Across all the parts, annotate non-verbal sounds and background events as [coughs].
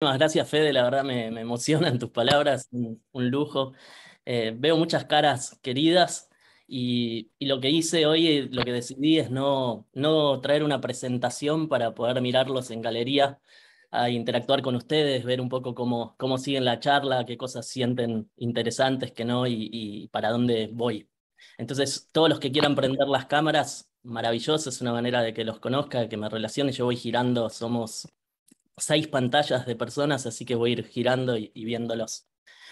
Muchas gracias, Fede. La verdad me, me emocionan tus palabras, un, lujo. Eh, veo muchas caras queridas y, lo que hice hoy, lo que decidí es no, no traer una presentación para poder mirarlos en galería, a interactuar con ustedes, ver un poco cómo, cómo siguen la charla, qué cosas sienten interesantes, que no y, para dónde voy. Entonces, todos los que quieran prender las cámaras, maravilloso, es una manera de que los conozca, que me relacione. Yo voy girando, somos seis pantallas de personas, así que voy a ir girando y, viéndolos.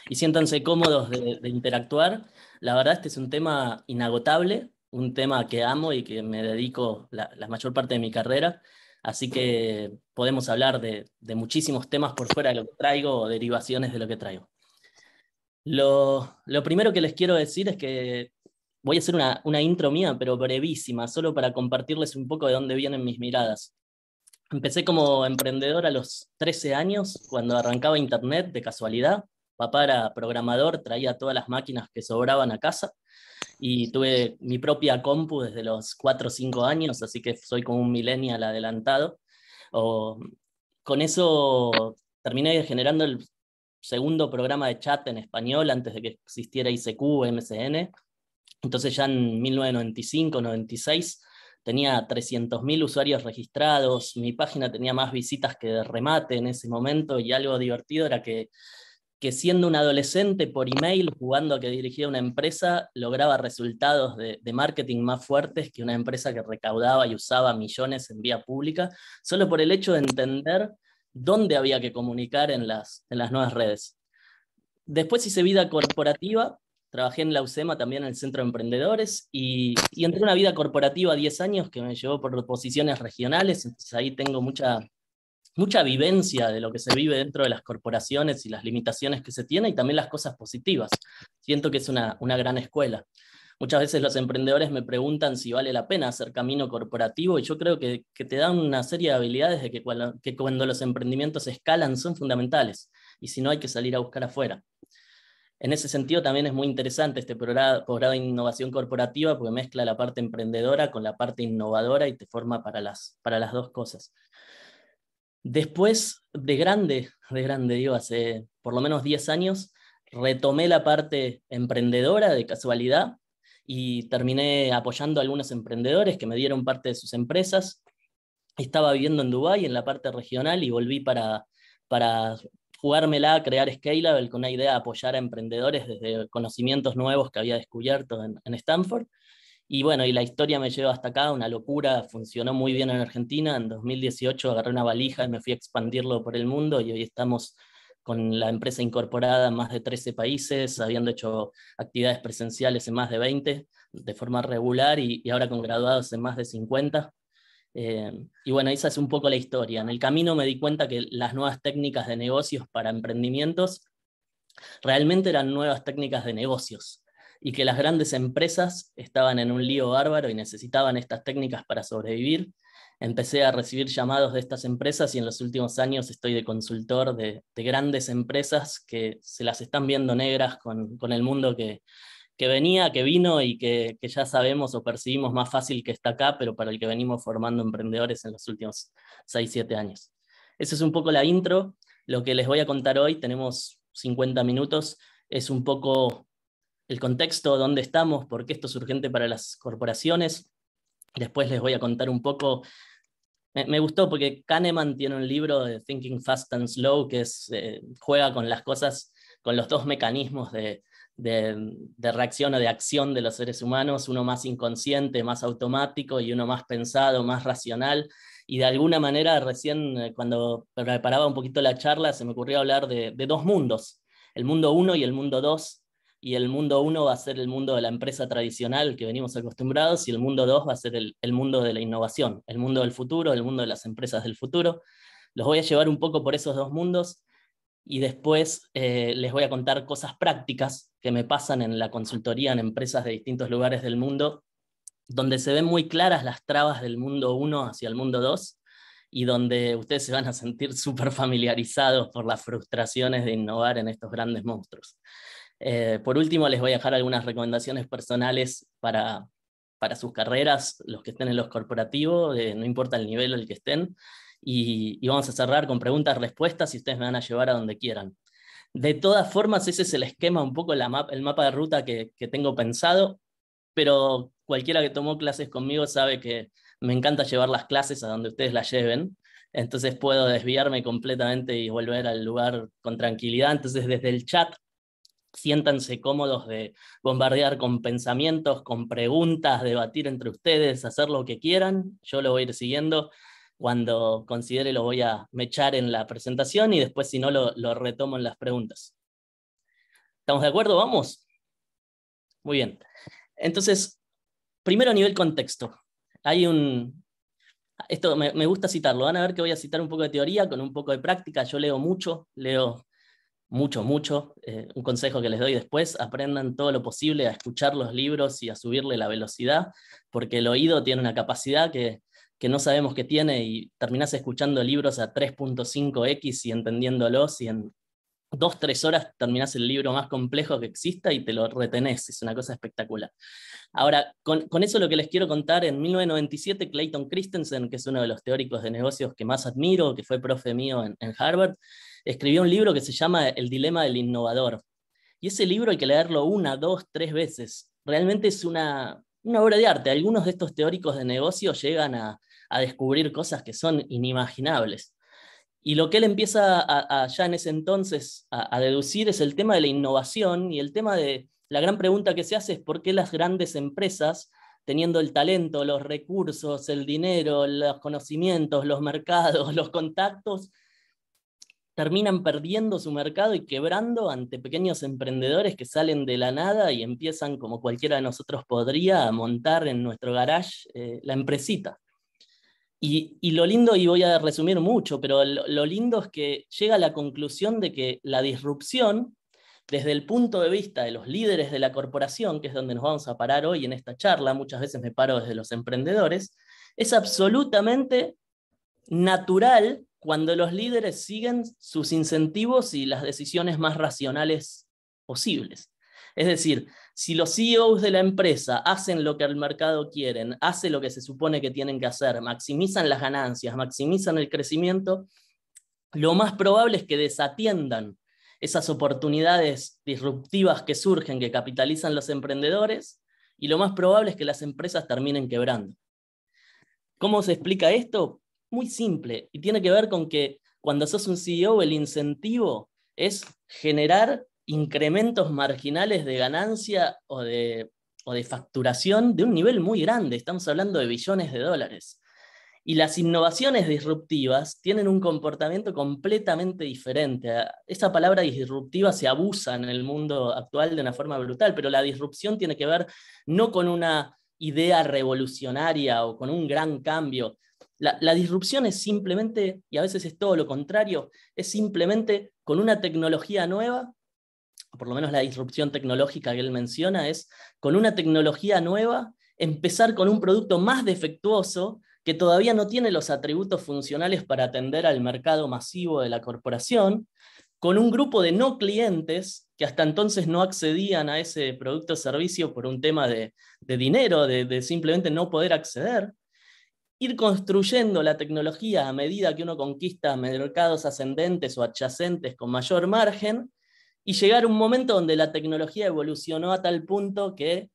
Y siéntanse cómodos de, interactuar. La verdad, este es un tema inagotable, un tema que amo y que me dedico la, mayor parte de mi carrera, así que podemos hablar de, muchísimos temas por fuera de lo que traigo o derivaciones de lo que traigo. Lo, lo primero que les quiero decir es que voy a hacer una, una, intro mía, pero brevísima, solo para compartirles un poco de dónde vienen mis miradas. Empecé como emprendedor a los 13 años, cuando arrancaba Internet de casualidad. Papá era programador, traía todas las máquinas que sobraban a casa y tuve mi propia compu desde los 4 o 5 años, así que soy como un millennial adelantado. con eso terminé generando el segundo programa de chat en español antes de que existiera ICQ, MSN. Entonces ya en 1995, 96 tenía 300.000 usuarios registrados, mi página tenía más visitas que de remate en ese momento y algo divertido era que, que siendo un adolescente por email, jugando a que dirigía una empresa, lograba resultados de, marketing más fuertes que una empresa que recaudaba y usaba millones en vía pública, solo por el hecho de entender dónde había que comunicar en las, en las nuevas redes. Después hice vida corporativa, Trabajé en la UCEMA también en el Centro de Emprendedores y, entré en una vida corporativa 10 años que me llevó por posiciones regionales, entonces ahí tengo mucha, mucha vivencia de lo que se vive dentro de las corporaciones y las limitaciones que se tiene y también las cosas positivas. Siento que es una, una gran escuela. Muchas veces los emprendedores me preguntan si vale la pena hacer camino corporativo y yo creo que, que te dan una serie de habilidades de que cuando, que cuando los emprendimientos escalan son fundamentales y si no hay que salir a buscar afuera. En ese sentido también es muy interesante este programa de innovación corporativa porque mezcla la parte emprendedora con la parte innovadora y te forma para las, para las dos cosas. Después, de grande, de grande digo, hace por lo menos 10 años, retomé la parte emprendedora de casualidad y terminé apoyando a algunos emprendedores que me dieron parte de sus empresas. Estaba viviendo en Dubái, en la parte regional, y volví para, para jugármela, crear Scalable con una idea de apoyar a emprendedores desde conocimientos nuevos que había descubierto en, Stanford. Y bueno, y la historia me lleva hasta acá, una locura, funcionó muy bien en Argentina. En 2018 agarré una valija y me fui a expandirlo por el mundo y hoy estamos con la empresa incorporada en más de 13 países, habiendo hecho actividades presenciales en más de 20 de forma regular y, y ahora con graduados en más de 50. Eh, y bueno, esa es un poco la historia. En el camino me di cuenta que las nuevas técnicas de negocios para emprendimientos realmente eran nuevas técnicas de negocios y que las grandes empresas estaban en un lío bárbaro y necesitaban estas técnicas para sobrevivir. Empecé a recibir llamados de estas empresas y en los últimos años estoy de consultor de, grandes empresas que se las están viendo negras con el mundo que, que venía, que vino y que, ya sabemos o percibimos más fácil que está acá, pero para el que venimos formando emprendedores en los últimos 6, 7 años. Esa es un poco la intro. Lo que les voy a contar hoy, tenemos 50 minutos, es un poco el contexto, dónde estamos, por qué esto es urgente para las corporaciones. Después les voy a contar un poco me, gustó porque Kahneman tiene un libro de Thinking Fast and Slow que es, eh, juega con las cosas, con los dos mecanismos de, de, reacción o de acción de los seres humanos, uno más inconsciente, más automático y uno más pensado, más racional. Y de alguna manera, recién eh, cuando preparaba un poquito la charla, se me ocurrió hablar de, dos mundos, el mundo uno y el mundo dos. Y el mundo uno va a ser el mundo de la empresa tradicional que venimos acostumbrados y el mundo dos va a ser el, mundo de la innovación, el mundo del futuro, el mundo de las empresas del futuro. Los voy a llevar un poco por esos dos mundos y después eh, les voy a contar cosas prácticas que me pasan en la consultoría en empresas de distintos lugares del mundo, donde se ven muy claras las trabas del mundo 1 hacia el mundo 2 y donde ustedes se van a sentir súper familiarizados por las frustraciones de innovar en estos grandes monstruos. Eh, por último, les voy a dejar algunas recomendaciones personales para, para sus carreras, los que estén en los corporativos, eh, no importa el nivel el que estén. Y, y, vamos a cerrar con preguntas, respuestas, y ustedes me van a llevar a donde quieran. De todas formas, ese es el esquema, un poco la el mapa de ruta que, que tengo pensado, pero cualquiera que tomó clases conmigo sabe que me encanta llevar las clases a donde ustedes las lleven. Entonces puedo desviarme completamente y volver al lugar con tranquilidad. Entonces desde el chat siéntanse cómodos de bombardear con pensamientos, con preguntas, debatir entre ustedes, hacer lo que quieran. Yo lo voy a ir siguiendo cuando considere lo voy a mechar en la presentación y después si no lo, retomo en las preguntas. ¿Estamos de acuerdo? ¿Vamos? Muy bien. Entonces, primero a nivel contexto. Hay un... Esto me, gusta citarlo. Van a ver que voy a citar un poco de teoría con un poco de práctica. Yo leo mucho, leo mucho, mucho. Eh, un consejo que les doy después, aprendan todo lo posible a escuchar los libros y a subirle la velocidad, porque el oído tiene una capacidad que que no sabemos qué tiene y terminás escuchando libros a 3.5x y entendiéndolos y en dos, tres horas terminás el libro más complejo que exista y te lo retenés. Es una cosa espectacular. Ahora, con, eso lo que les quiero contar, en 1997 Clayton Christensen, que es uno de los teóricos de negocios que más admiro, que fue profe mío en Harvard, escribió un libro que se llama El Dilema del Innovador. Y ese libro hay que leerlo una, dos, tres veces. Realmente es una, una obra de arte. Algunos de estos teóricos de negocio llegan a, descubrir cosas que son inimaginables. Y lo que él empieza a, ya en ese entonces a, deducir es el tema de la innovación y el tema de la gran pregunta que se hace es por qué las grandes empresas, teniendo el talento, los recursos, el dinero, los conocimientos, los mercados, [laughs] los contactos, terminan perdiendo su mercado y quebrando ante pequeños emprendedores que salen de la nada y empiezan, como cualquiera de nosotros podría, a montar en nuestro garage eh, la empresita. Y, lo lindo, y voy a resumir mucho, pero lo, lo lindo es que llega a la conclusión de que la disrupción, desde el punto de vista de los líderes de la corporación, que es donde nos vamos a parar hoy en esta charla, muchas veces me paro desde los emprendedores, es absolutamente natural cuando los líderes siguen sus incentivos y las decisiones más racionales posibles. Es decir, si los CEOs de la empresa hacen lo que el mercado quieren, hacen lo que se supone que tienen que hacer, maximizan las ganancias, maximizan el crecimiento, lo más probable es que desatiendan esas oportunidades disruptivas que surgen, que capitalizan los emprendedores, y lo más probable es que las empresas terminen quebrando. ¿Cómo se explica esto? muy simple y tiene que ver con que cuando sos un CEO el incentivo es generar incrementos marginales de ganancia o de, o de facturación de un nivel muy grande. Estamos hablando de billones de dólares. Y las innovaciones disruptivas tienen un comportamiento completamente diferente. Esa palabra disruptiva se abusa en el mundo actual de una forma brutal, pero la disrupción tiene que ver no con una idea revolucionaria o con un gran cambio, la, disrupción es simplemente, y a veces es todo lo contrario, es simplemente con una tecnología nueva, o por lo menos la disrupción tecnológica que él menciona, es con una tecnología nueva empezar con un producto más defectuoso que todavía no tiene los atributos funcionales para atender al mercado masivo de la corporación, con un grupo de no clientes que hasta entonces no accedían a ese producto o servicio por un tema de, dinero, de simplemente no poder acceder ir construyendo la tecnología a medida que uno conquista mercados ascendentes o adyacentes con mayor margen y llegar a un momento donde la tecnología evolucionó a tal punto que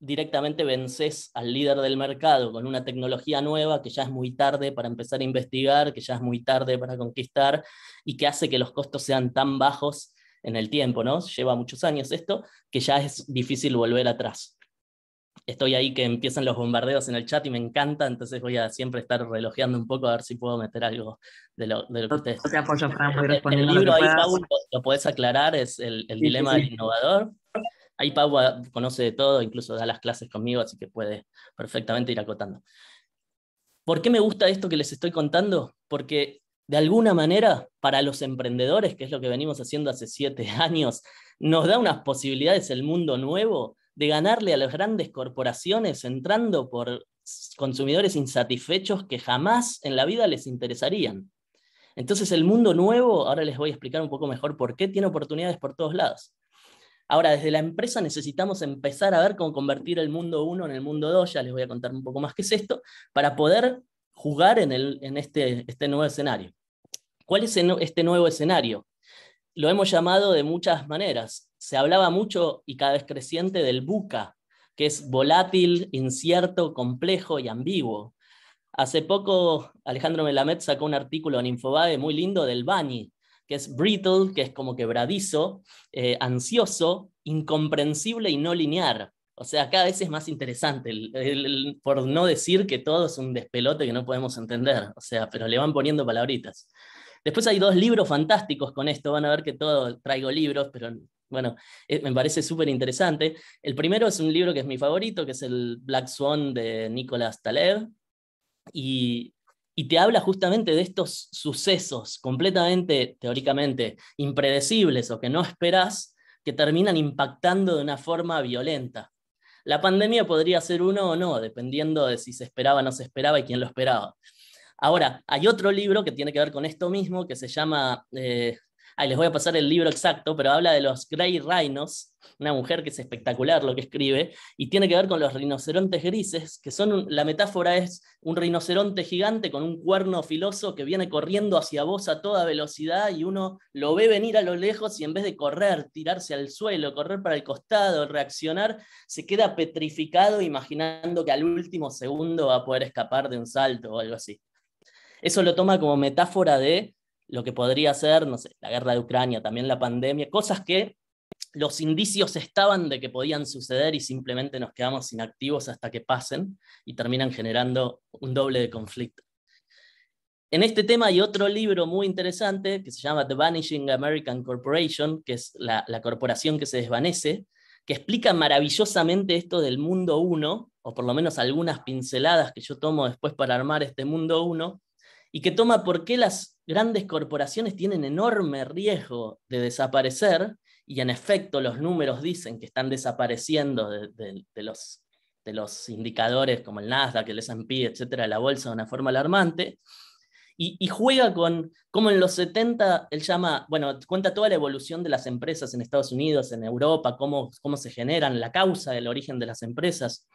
directamente vences al líder del mercado con una tecnología nueva que ya es muy tarde para empezar a investigar, que ya es muy tarde para conquistar y que hace que los costos sean tan bajos en el tiempo, ¿no? Lleva muchos años esto, que ya es difícil volver atrás estoy ahí que empiezan los bombardeos en el chat y me encanta, entonces voy a siempre estar relojeando un poco a ver si puedo meter algo de lo, de que ustedes... te el libro ahí, lo, podés aclarar, es el, dilema del innovador. Ahí Pau conoce de todo, incluso da las clases conmigo, así que puede perfectamente ir acotando. ¿Por qué me gusta esto que les estoy contando? Porque de alguna manera, para los emprendedores, que es lo que venimos haciendo hace siete [laughs] años, nos da unas posibilidades el mundo nuevo de ganarle a las grandes corporaciones entrando por consumidores insatisfechos que jamás en la vida les interesarían. Entonces el mundo nuevo, ahora les voy a explicar un poco mejor por qué, tiene oportunidades por todos lados. Ahora, desde la empresa necesitamos empezar a ver cómo convertir el mundo uno en el mundo 2, ya les voy a contar un poco más qué es esto, para poder jugar en, este, este nuevo escenario. ¿Cuál es este nuevo escenario? Lo hemos llamado de muchas maneras se hablaba mucho y cada vez creciente del buca, que es volátil, incierto, complejo y ambiguo. Hace poco Alejandro Melamed sacó un artículo en Infobae muy lindo del Bani, que es brittle, que es como quebradizo, eh, ansioso, incomprensible y no lineal. O sea, cada vez es más interesante, por no decir que todo es un despelote que no podemos entender, o sea, pero le van poniendo palabritas. Después hay dos libros fantásticos con esto, van a ver que todo traigo libros, pero bueno, eh, me parece súper interesante. El primero es un libro que es mi favorito, que es el Black Swan de Nicolas Taleb, y, te habla justamente de estos sucesos completamente, teóricamente, impredecibles o que no esperas que terminan impactando de una forma violenta. La pandemia podría ser uno o no, dependiendo de si se esperaba o no se esperaba y quién lo esperaba. Ahora, hay otro libro que tiene que ver con esto mismo, que se llama eh, les voy a pasar el libro exacto, pero habla de los Grey Rhinos, una mujer que es espectacular lo que escribe, y tiene que ver con los rinocerontes grises, que son, la metáfora es un rinoceronte gigante con un cuerno filoso que viene corriendo hacia vos a toda velocidad y uno lo ve venir a lo lejos y en vez de correr, tirarse al suelo, correr para el costado, reaccionar, se queda petrificado imaginando que al último segundo va a poder escapar de un salto o algo así. Eso lo toma como metáfora de lo que podría ser, no sé, la guerra de Ucrania, también la pandemia, cosas que los indicios estaban de que podían suceder y simplemente nos quedamos inactivos hasta que pasen y terminan generando un doble de conflicto. En este tema hay otro libro muy interesante que se llama The Vanishing American Corporation, que es la, corporación que se desvanece, que explica maravillosamente esto del mundo uno, o por lo menos algunas pinceladas que yo tomo después para armar este mundo uno, y que toma por qué las grandes corporaciones tienen enorme riesgo de desaparecer, y en efecto los números dicen que están desapareciendo de, los, de los indicadores como el Nasdaq, el S&P, etcétera, de la bolsa de una forma alarmante, y, juega con, cómo en los 70, él llama, bueno, cuenta toda la evolución de las empresas en Estados Unidos, en Europa, cómo, cómo se generan, la causa del origen de las empresas,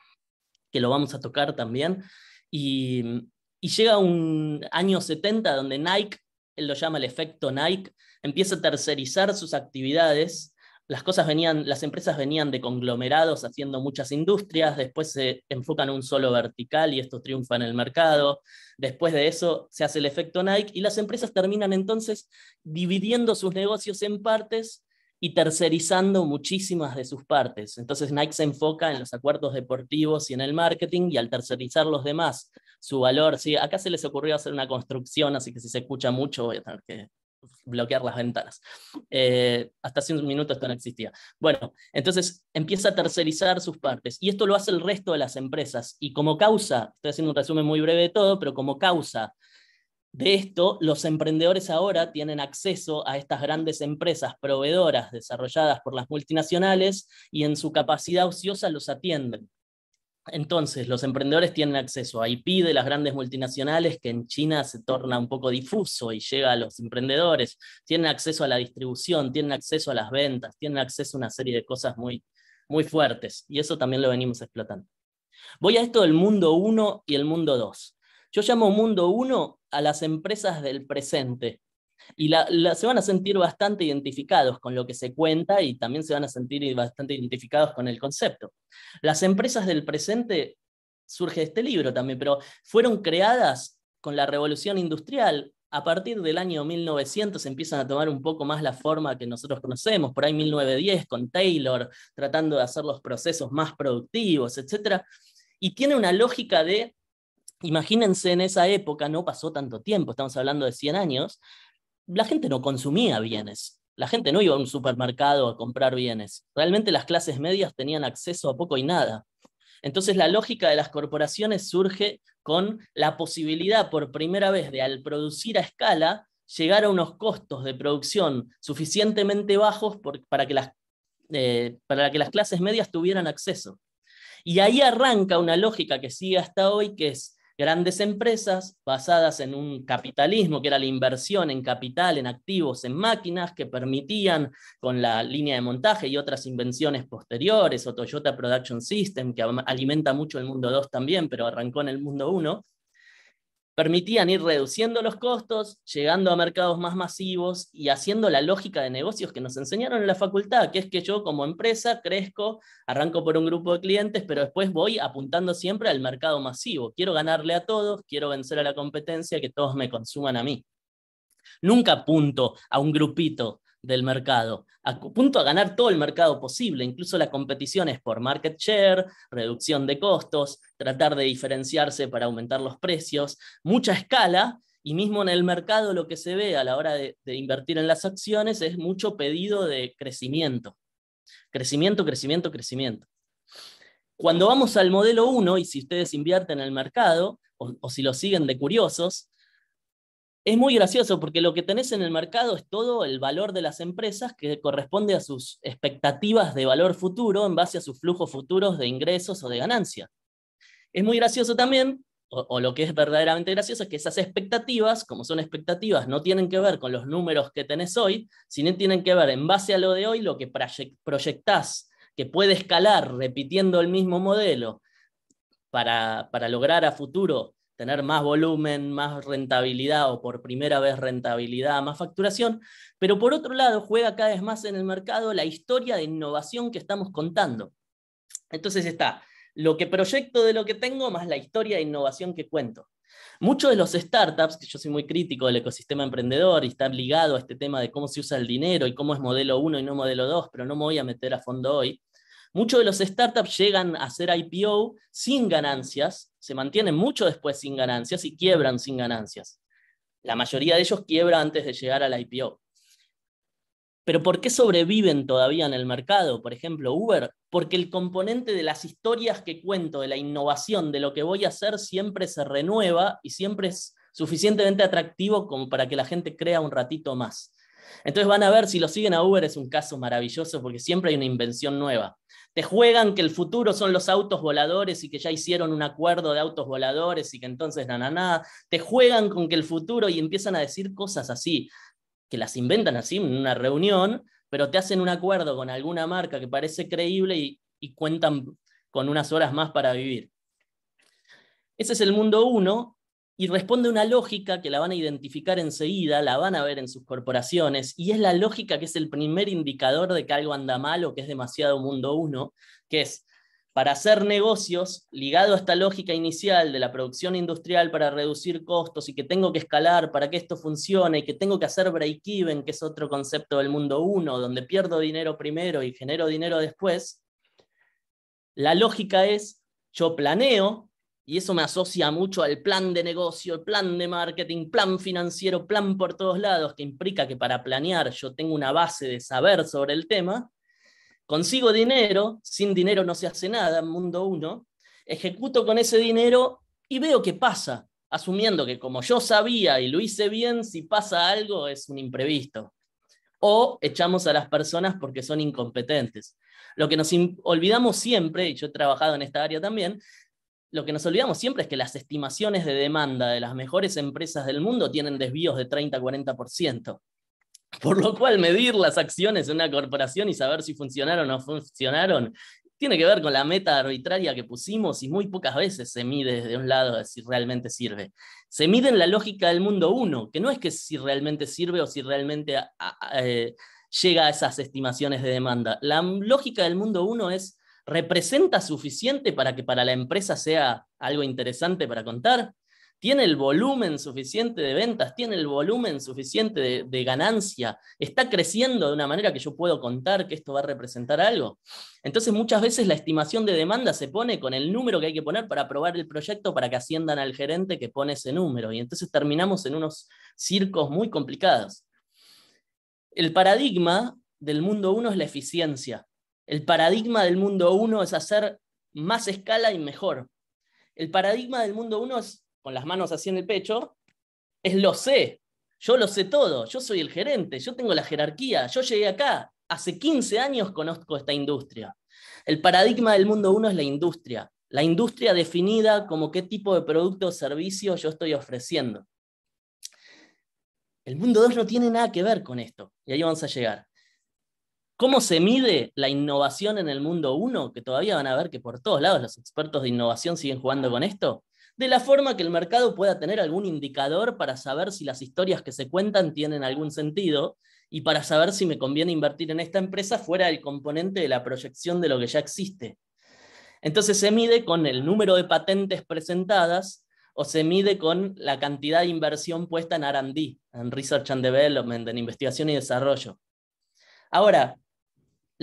que lo vamos a tocar también, y, y llega un año 70 donde Nike, él lo llama el efecto Nike, empieza a tercerizar sus actividades. Las cosas venían, las empresas venían de conglomerados haciendo muchas industrias, después se enfocan en un solo vertical y esto triunfa en el mercado. Después de eso se hace el efecto Nike y las empresas terminan entonces dividiendo sus negocios en partes y tercerizando muchísimas de sus partes. Entonces Nike se enfoca en los acuerdos deportivos y en el marketing y al tercerizar los demás su valor. Sí, acá se les ocurrió hacer una construcción, así que si se escucha mucho voy a tener que bloquear las ventanas. Eh, hasta hace un minuto esto no existía. Bueno, entonces empieza a tercerizar sus partes y esto lo hace el resto de las empresas y como causa, estoy haciendo un resumen muy breve de todo, pero como causa de esto, los emprendedores ahora tienen acceso a estas grandes empresas proveedoras desarrolladas por las multinacionales y en su capacidad ociosa los atienden. Entonces, los emprendedores tienen acceso a IP de las grandes multinacionales, que en China se torna un poco difuso y llega a los emprendedores. Tienen acceso a la distribución, tienen acceso a las ventas, tienen acceso a una serie de cosas muy, muy fuertes. Y eso también lo venimos explotando. Voy a esto del mundo 1 y el mundo 2. Yo llamo mundo 1 a las empresas del presente, y la, se van a sentir bastante identificados con lo que se cuenta y también se van a sentir bastante identificados con el concepto. Las empresas del presente surge de este libro también, pero fueron creadas con la revolución industrial. A partir del año 1900 empiezan a tomar un poco más la forma que nosotros conocemos, por ahí 1910 con Taylor, tratando de hacer los procesos más productivos, etc. Y tiene una lógica de, imagínense en esa época, no pasó tanto tiempo, estamos hablando de 100 años, la gente no consumía bienes. La gente no iba a un supermercado a comprar bienes. Realmente las clases medias tenían acceso a poco y nada. Entonces la lógica de las corporaciones surge con la posibilidad por primera vez de al producir a escala llegar a unos costos de producción suficientemente bajos para, que las, eh, para que las clases medias tuvieran acceso. Y ahí arranca una lógica que sigue hasta hoy, que es grandes empresas basadas en un capitalismo que era la inversión en capital, en activos, en máquinas que permitían con la línea de montaje y otras invenciones posteriores, o Toyota Production System, que alimenta mucho el mundo 2 también, pero arrancó en el mundo 1, permitían ir reduciendo los costos, llegando a mercados más masivos y haciendo la lógica de negocios que nos enseñaron en la facultad, que es que yo como empresa crezco, arranco por un grupo de clientes, pero después voy apuntando siempre al mercado masivo. Quiero ganarle a todos, quiero vencer a la competencia, que todos me consuman a mí. Nunca apunto a un grupito del mercado, a punto a ganar todo el mercado posible, incluso la competición es por market share, reducción de costos, tratar de diferenciarse para aumentar los precios, mucha escala, y mismo en el mercado lo que se ve a la hora de, invertir en las acciones es mucho pedido de crecimiento. Crecimiento, crecimiento, crecimiento. Cuando vamos al modelo 1, y si ustedes invierten en el mercado, o, o si lo siguen de curiosos, es muy gracioso porque lo que tenés en el mercado es todo el valor de las empresas que corresponde a sus expectativas de valor futuro en base a sus flujos futuros de ingresos o de ganancia. Es muy gracioso también, o, lo que es verdaderamente gracioso, es que esas expectativas, como son expectativas, no tienen que ver con los números que tenés hoy, sino tienen que ver en base a lo de hoy, lo que proyectás, que puede escalar repitiendo el mismo modelo para, para lograr a futuro tener más volumen, más rentabilidad o por primera vez rentabilidad, más facturación, pero por otro lado juega cada vez más en el mercado la historia de innovación que estamos contando. Entonces está lo que proyecto de lo que tengo más la historia de innovación que cuento. Muchos de los startups, que yo soy muy crítico del ecosistema emprendedor y está ligado a este tema de cómo se usa el dinero y cómo es modelo 1 y no modelo 2, pero no me voy a meter a fondo hoy, Muchos de los startups llegan a hacer IPO sin ganancias, se mantienen mucho después sin ganancias y quiebran sin ganancias. La mayoría de ellos quiebra antes de llegar al IPO. Pero ¿por qué sobreviven todavía en el mercado? Por ejemplo, Uber, porque el componente de las historias que cuento, de la innovación, de lo que voy a hacer, siempre se renueva y siempre es suficientemente atractivo como para que la gente crea un ratito más. Entonces van a ver si lo siguen a Uber, es un caso maravilloso porque siempre hay una invención nueva te juegan que el futuro son los autos voladores y que ya hicieron un acuerdo de autos voladores y que entonces na, te juegan con que el futuro y empiezan a decir cosas así, que las inventan así en una reunión, pero te hacen un acuerdo con alguna marca que parece creíble y, y cuentan con unas horas más para vivir. Ese es el mundo uno, y responde una lógica que la van a identificar enseguida, la van a ver en sus corporaciones, y es la lógica que es el primer indicador de que algo anda mal o que es demasiado mundo uno, que es para hacer negocios ligado a esta lógica inicial de la producción industrial para reducir costos y que tengo que escalar para que esto funcione y que tengo que hacer break-even, que es otro concepto del mundo uno, donde pierdo dinero primero y genero dinero después, la lógica es yo planeo y eso me asocia mucho al plan de negocio, el plan de marketing, plan financiero, plan por todos lados, que implica que para planear yo tengo una base de saber sobre el tema. Consigo dinero, sin dinero no se hace nada en Mundo uno, Ejecuto con ese dinero y veo qué pasa, asumiendo que como yo sabía y lo hice bien, si pasa algo es un imprevisto. O echamos a las personas porque son incompetentes. Lo que nos olvidamos siempre, y yo he trabajado en esta área también, lo que nos olvidamos siempre es que las estimaciones de demanda de las mejores empresas del mundo tienen desvíos de 30-40%. Por lo cual, medir las acciones de una corporación y saber si funcionaron o no funcionaron tiene que ver con la meta arbitraria que pusimos y muy pocas veces se mide desde un lado si realmente sirve. Se mide en la lógica del mundo uno, que no es que si realmente sirve o si realmente ah, ah, eh, llega a esas estimaciones de demanda. La lógica del mundo uno es ¿Representa suficiente para que para la empresa sea algo interesante para contar? ¿Tiene el volumen suficiente de ventas? ¿Tiene el volumen suficiente de, ganancia? ¿Está creciendo de una manera que yo puedo contar que esto va a representar algo? Entonces muchas veces la estimación de demanda se pone con el número que hay que poner para aprobar el proyecto para que asciendan al gerente que pone ese número. Y entonces terminamos en unos circos muy complicados. El paradigma del mundo uno es la eficiencia. El paradigma del mundo uno es hacer más escala y mejor. El paradigma del mundo uno es, con las manos así en el pecho, es lo sé. Yo lo sé todo, yo soy el gerente, yo tengo la jerarquía, yo llegué acá, hace 15 años conozco esta industria. El paradigma del mundo uno es la industria, la industria definida como qué tipo de producto o servicio yo estoy ofreciendo. El mundo 2 no tiene nada que ver con esto, y ahí vamos a llegar. ¿Cómo se mide la innovación en el mundo 1? Que todavía van a ver que por todos lados los expertos de innovación siguen jugando con esto. De la forma que el mercado pueda tener algún indicador para saber si las historias que se cuentan tienen algún sentido y para saber si me conviene invertir en esta empresa fuera del componente de la proyección de lo que ya existe. Entonces se mide con el número de patentes presentadas o se mide con la cantidad de inversión puesta en RD, en Research and Development, en investigación y desarrollo. Ahora,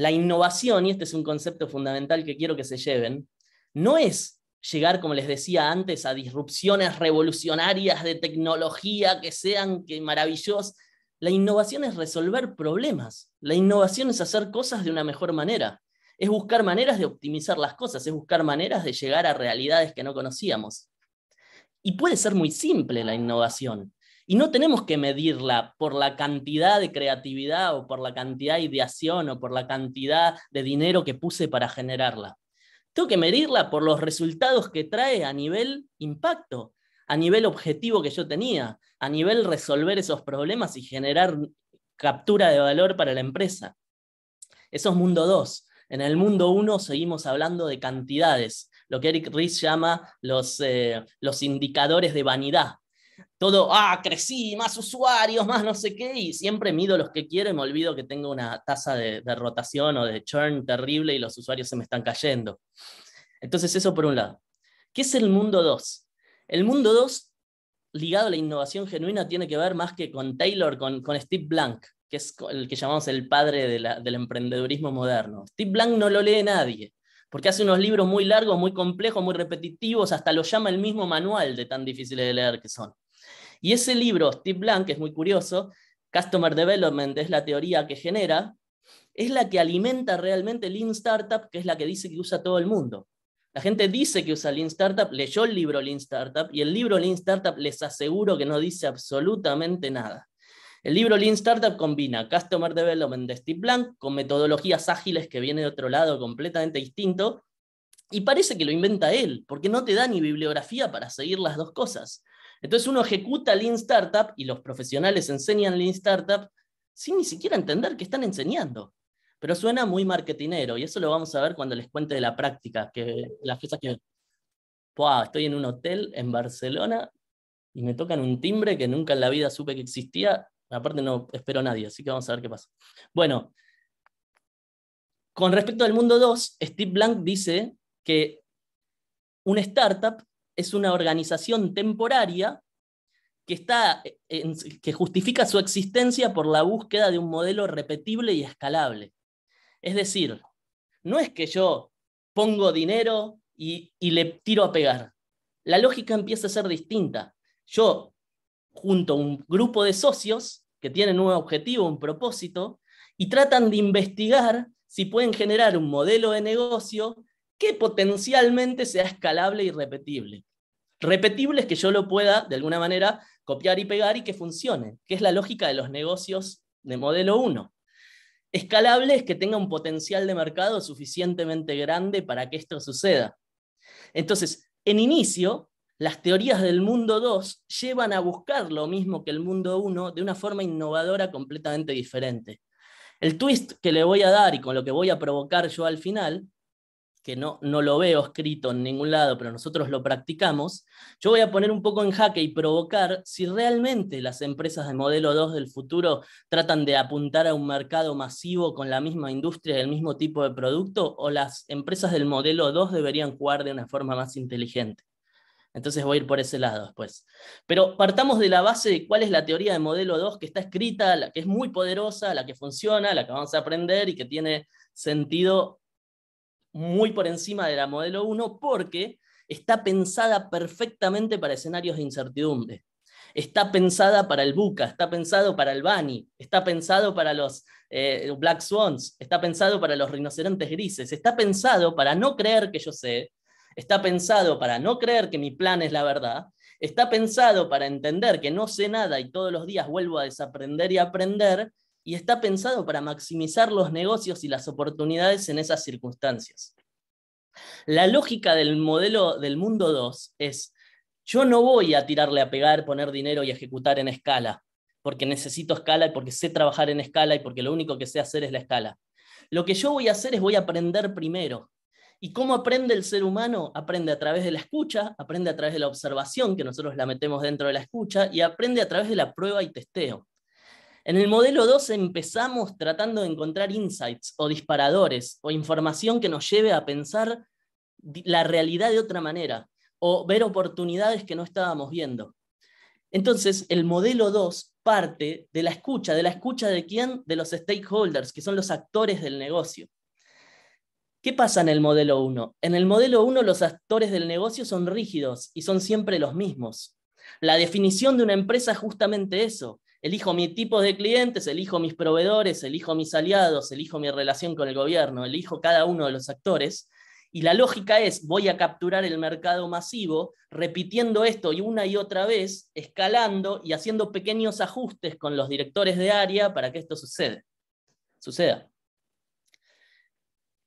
la innovación, y este es un concepto fundamental que quiero que se lleven, no es llegar, como les decía antes, a disrupciones revolucionarias de tecnología que sean que maravillosas. La innovación es resolver problemas. La innovación es hacer cosas de una mejor manera. Es buscar maneras de optimizar las cosas, es buscar maneras de llegar a realidades que no conocíamos. Y puede ser muy simple la innovación. Y no tenemos que medirla por la cantidad de creatividad o por la cantidad de ideación o por la cantidad de dinero que puse para generarla. Tengo que medirla por los resultados que trae a nivel impacto, a nivel objetivo que yo tenía, a nivel resolver esos problemas y generar captura de valor para la empresa. Eso es mundo dos. En el mundo uno seguimos hablando de cantidades, lo que Eric Ries llama los, eh, los indicadores de vanidad, todo, ah, crecí, más usuarios, más no sé qué, y siempre mido los que quiero y me olvido que tengo una tasa de, rotación o de churn terrible y los usuarios se me están cayendo. Entonces, eso por un lado. ¿Qué es el mundo 2? El mundo 2, ligado a la innovación genuina, tiene que ver más que con Taylor, con, Steve Blank, que es el que llamamos el padre del emprendedurismo moderno. Steve Blank no lo lee nadie, porque hace unos libros muy largos, muy complejos, muy repetitivos, hasta lo llama el mismo manual de tan difíciles de leer que son. Y ese libro, Steve Blank, que es muy curioso, Customer Development es la teoría que genera, es la que alimenta realmente Lean Startup, que es la que dice que usa todo el mundo. La gente dice que usa Lean Startup, leyó el libro Lean Startup y el libro Lean Startup les aseguro que no dice absolutamente nada. El libro Lean Startup combina Customer Development de Steve Blank con metodologías ágiles que viene de otro lado completamente distinto y parece que lo inventa él, porque no te da ni bibliografía para seguir las dos cosas. Entonces uno ejecuta Lean Startup y los profesionales enseñan Lean Startup sin ni siquiera entender que están enseñando. Pero suena muy marketinero y eso lo vamos a ver cuando les cuente de la práctica, que las cosas que... estoy en un hotel en Barcelona y me tocan un timbre que nunca en la vida supe que existía. Aparte no espero a nadie, así que vamos a ver qué pasa. Bueno, con respecto al mundo 2, Steve Blank dice que una startup es una organización temporaria que, está eh, que justifica su existencia por la búsqueda de un modelo repetible y escalable. Es decir, no es que yo pongo dinero y, y le tiro a pegar. La lógica empieza a ser distinta. Yo junto a un grupo de socios que tienen un objetivo, un propósito, y tratan de investigar si pueden generar un modelo de negocio que potencialmente sea escalable y repetible repetibles que yo lo pueda, de alguna manera, copiar y pegar y que funcione, que es la lógica de los negocios de modelo 1. Escalable es que tenga un potencial de mercado suficientemente grande para que esto suceda. Entonces, en inicio, las teorías del mundo 2 llevan a buscar lo mismo que el mundo 1 de una forma innovadora completamente diferente. El twist que le voy a dar y con lo que voy a provocar yo al final que no, no lo veo escrito en ningún lado, pero nosotros lo practicamos, yo voy a poner un poco en jaque y provocar si realmente las empresas de modelo 2 del futuro tratan de apuntar a un mercado masivo con la misma industria y el mismo tipo de producto, o las empresas del modelo 2 deberían jugar de una forma más inteligente. Entonces voy a ir por ese lado después. Pero partamos de la base de cuál es la teoría de modelo 2 que está escrita, la que es muy poderosa, la que funciona, la que vamos a aprender y que tiene sentido muy por encima de la modelo 1 porque está pensada perfectamente para escenarios de incertidumbre. Está pensada para el Buca, está pensado para el Bani, está pensado para los eh, Black Swans, está pensado para los rinocerontes grises, está pensado para no creer que yo sé, está pensado para no creer que mi plan es la verdad, está pensado para entender que no sé nada y todos los días vuelvo a desaprender y aprender, y está pensado para maximizar los negocios y las oportunidades en esas circunstancias. La lógica del modelo del mundo 2 es, yo no voy a tirarle a pegar, poner dinero y ejecutar en escala, porque necesito escala y porque sé trabajar en escala y porque lo único que sé hacer es la escala. Lo que yo voy a hacer es voy a aprender primero. ¿Y cómo aprende el ser humano? Aprende a través de la escucha, aprende a través de la observación, que nosotros la metemos dentro de la escucha, y aprende a través de la prueba y testeo. En el modelo 2 empezamos tratando de encontrar insights o disparadores o información que nos lleve a pensar la realidad de otra manera o ver oportunidades que no estábamos viendo. Entonces, el modelo 2 parte de la escucha, de la escucha de quién? De los stakeholders, que son los actores del negocio. ¿Qué pasa en el modelo 1? En el modelo 1 los actores del negocio son rígidos y son siempre los mismos. La definición de una empresa es justamente eso, elijo mi tipo de clientes, elijo mis proveedores, elijo mis aliados, elijo mi relación con el gobierno, elijo cada uno de los actores. Y la lógica es, voy a capturar el mercado masivo repitiendo esto y una y otra vez, escalando y haciendo pequeños ajustes con los directores de área para que esto suceda. suceda.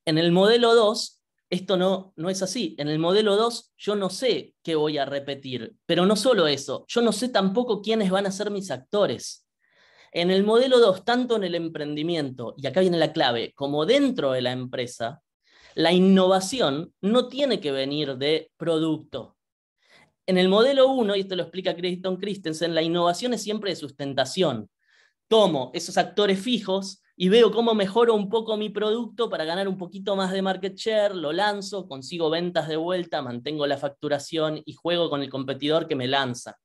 En el modelo 2, esto no, no es así. En el modelo 2 yo no sé qué voy a repetir, pero no solo eso, yo no sé tampoco quiénes van a ser mis actores. En el modelo 2, tanto en el emprendimiento, y acá viene la clave, como dentro de la empresa, la innovación no tiene que venir de producto. En el modelo 1, y esto lo explica Christensen, la innovación es siempre de sustentación. Tomo esos actores fijos y veo cómo mejoro un poco mi producto para ganar un poquito más de market share, lo lanzo, consigo ventas de vuelta, mantengo la facturación y juego con el competidor que me lanza.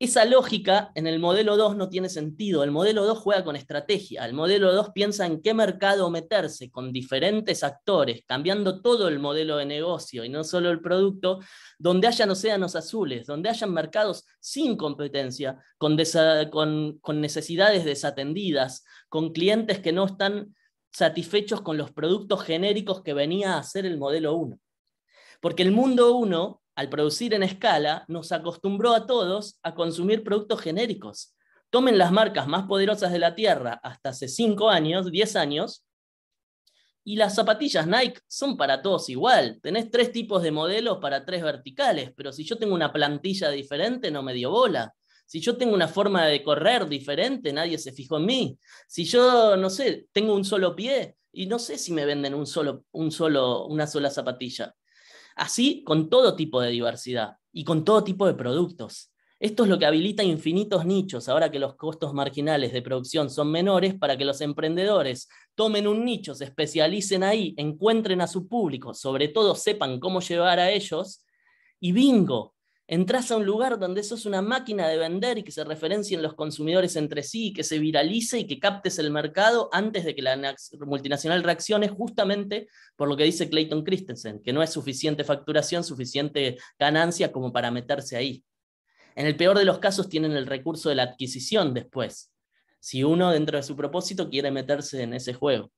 Esa lógica en el modelo 2 no tiene sentido. El modelo 2 juega con estrategia. El modelo 2 piensa en qué mercado meterse con diferentes actores, cambiando todo el modelo de negocio y no solo el producto, donde hayan océanos azules, donde hayan mercados sin competencia, con, con, necesidades desatendidas, con clientes que no están satisfechos con los productos genéricos que venía a ser el modelo 1. Porque el mundo 1 al producir en escala, nos acostumbró a todos a consumir productos genéricos. Tomen las marcas más poderosas de la Tierra hasta hace 5 años, 10 años, y las zapatillas Nike son para todos igual. Tenés tres tipos de modelos para tres verticales, pero si yo tengo una plantilla diferente, no me dio bola. Si yo tengo una forma de correr diferente, nadie se fijó en mí. Si yo, no sé, tengo un solo pie y no sé si me venden un solo, un solo, una sola zapatilla. Así con todo tipo de diversidad y con todo tipo de productos. Esto es lo que habilita infinitos nichos, ahora que los costos marginales de producción son menores, para que los emprendedores tomen un nicho, se especialicen ahí, encuentren a su público, sobre todo sepan cómo llevar a ellos, y bingo, entras a un lugar donde eso es una máquina de vender y que se referencien los consumidores entre sí, y que se viralice y que captes el mercado antes de que la multinacional reaccione, justamente por lo que dice Clayton Christensen, que no es suficiente facturación, suficiente ganancia como para meterse ahí. En el peor de los casos tienen el recurso de la adquisición después, si uno dentro de su propósito quiere meterse en ese juego.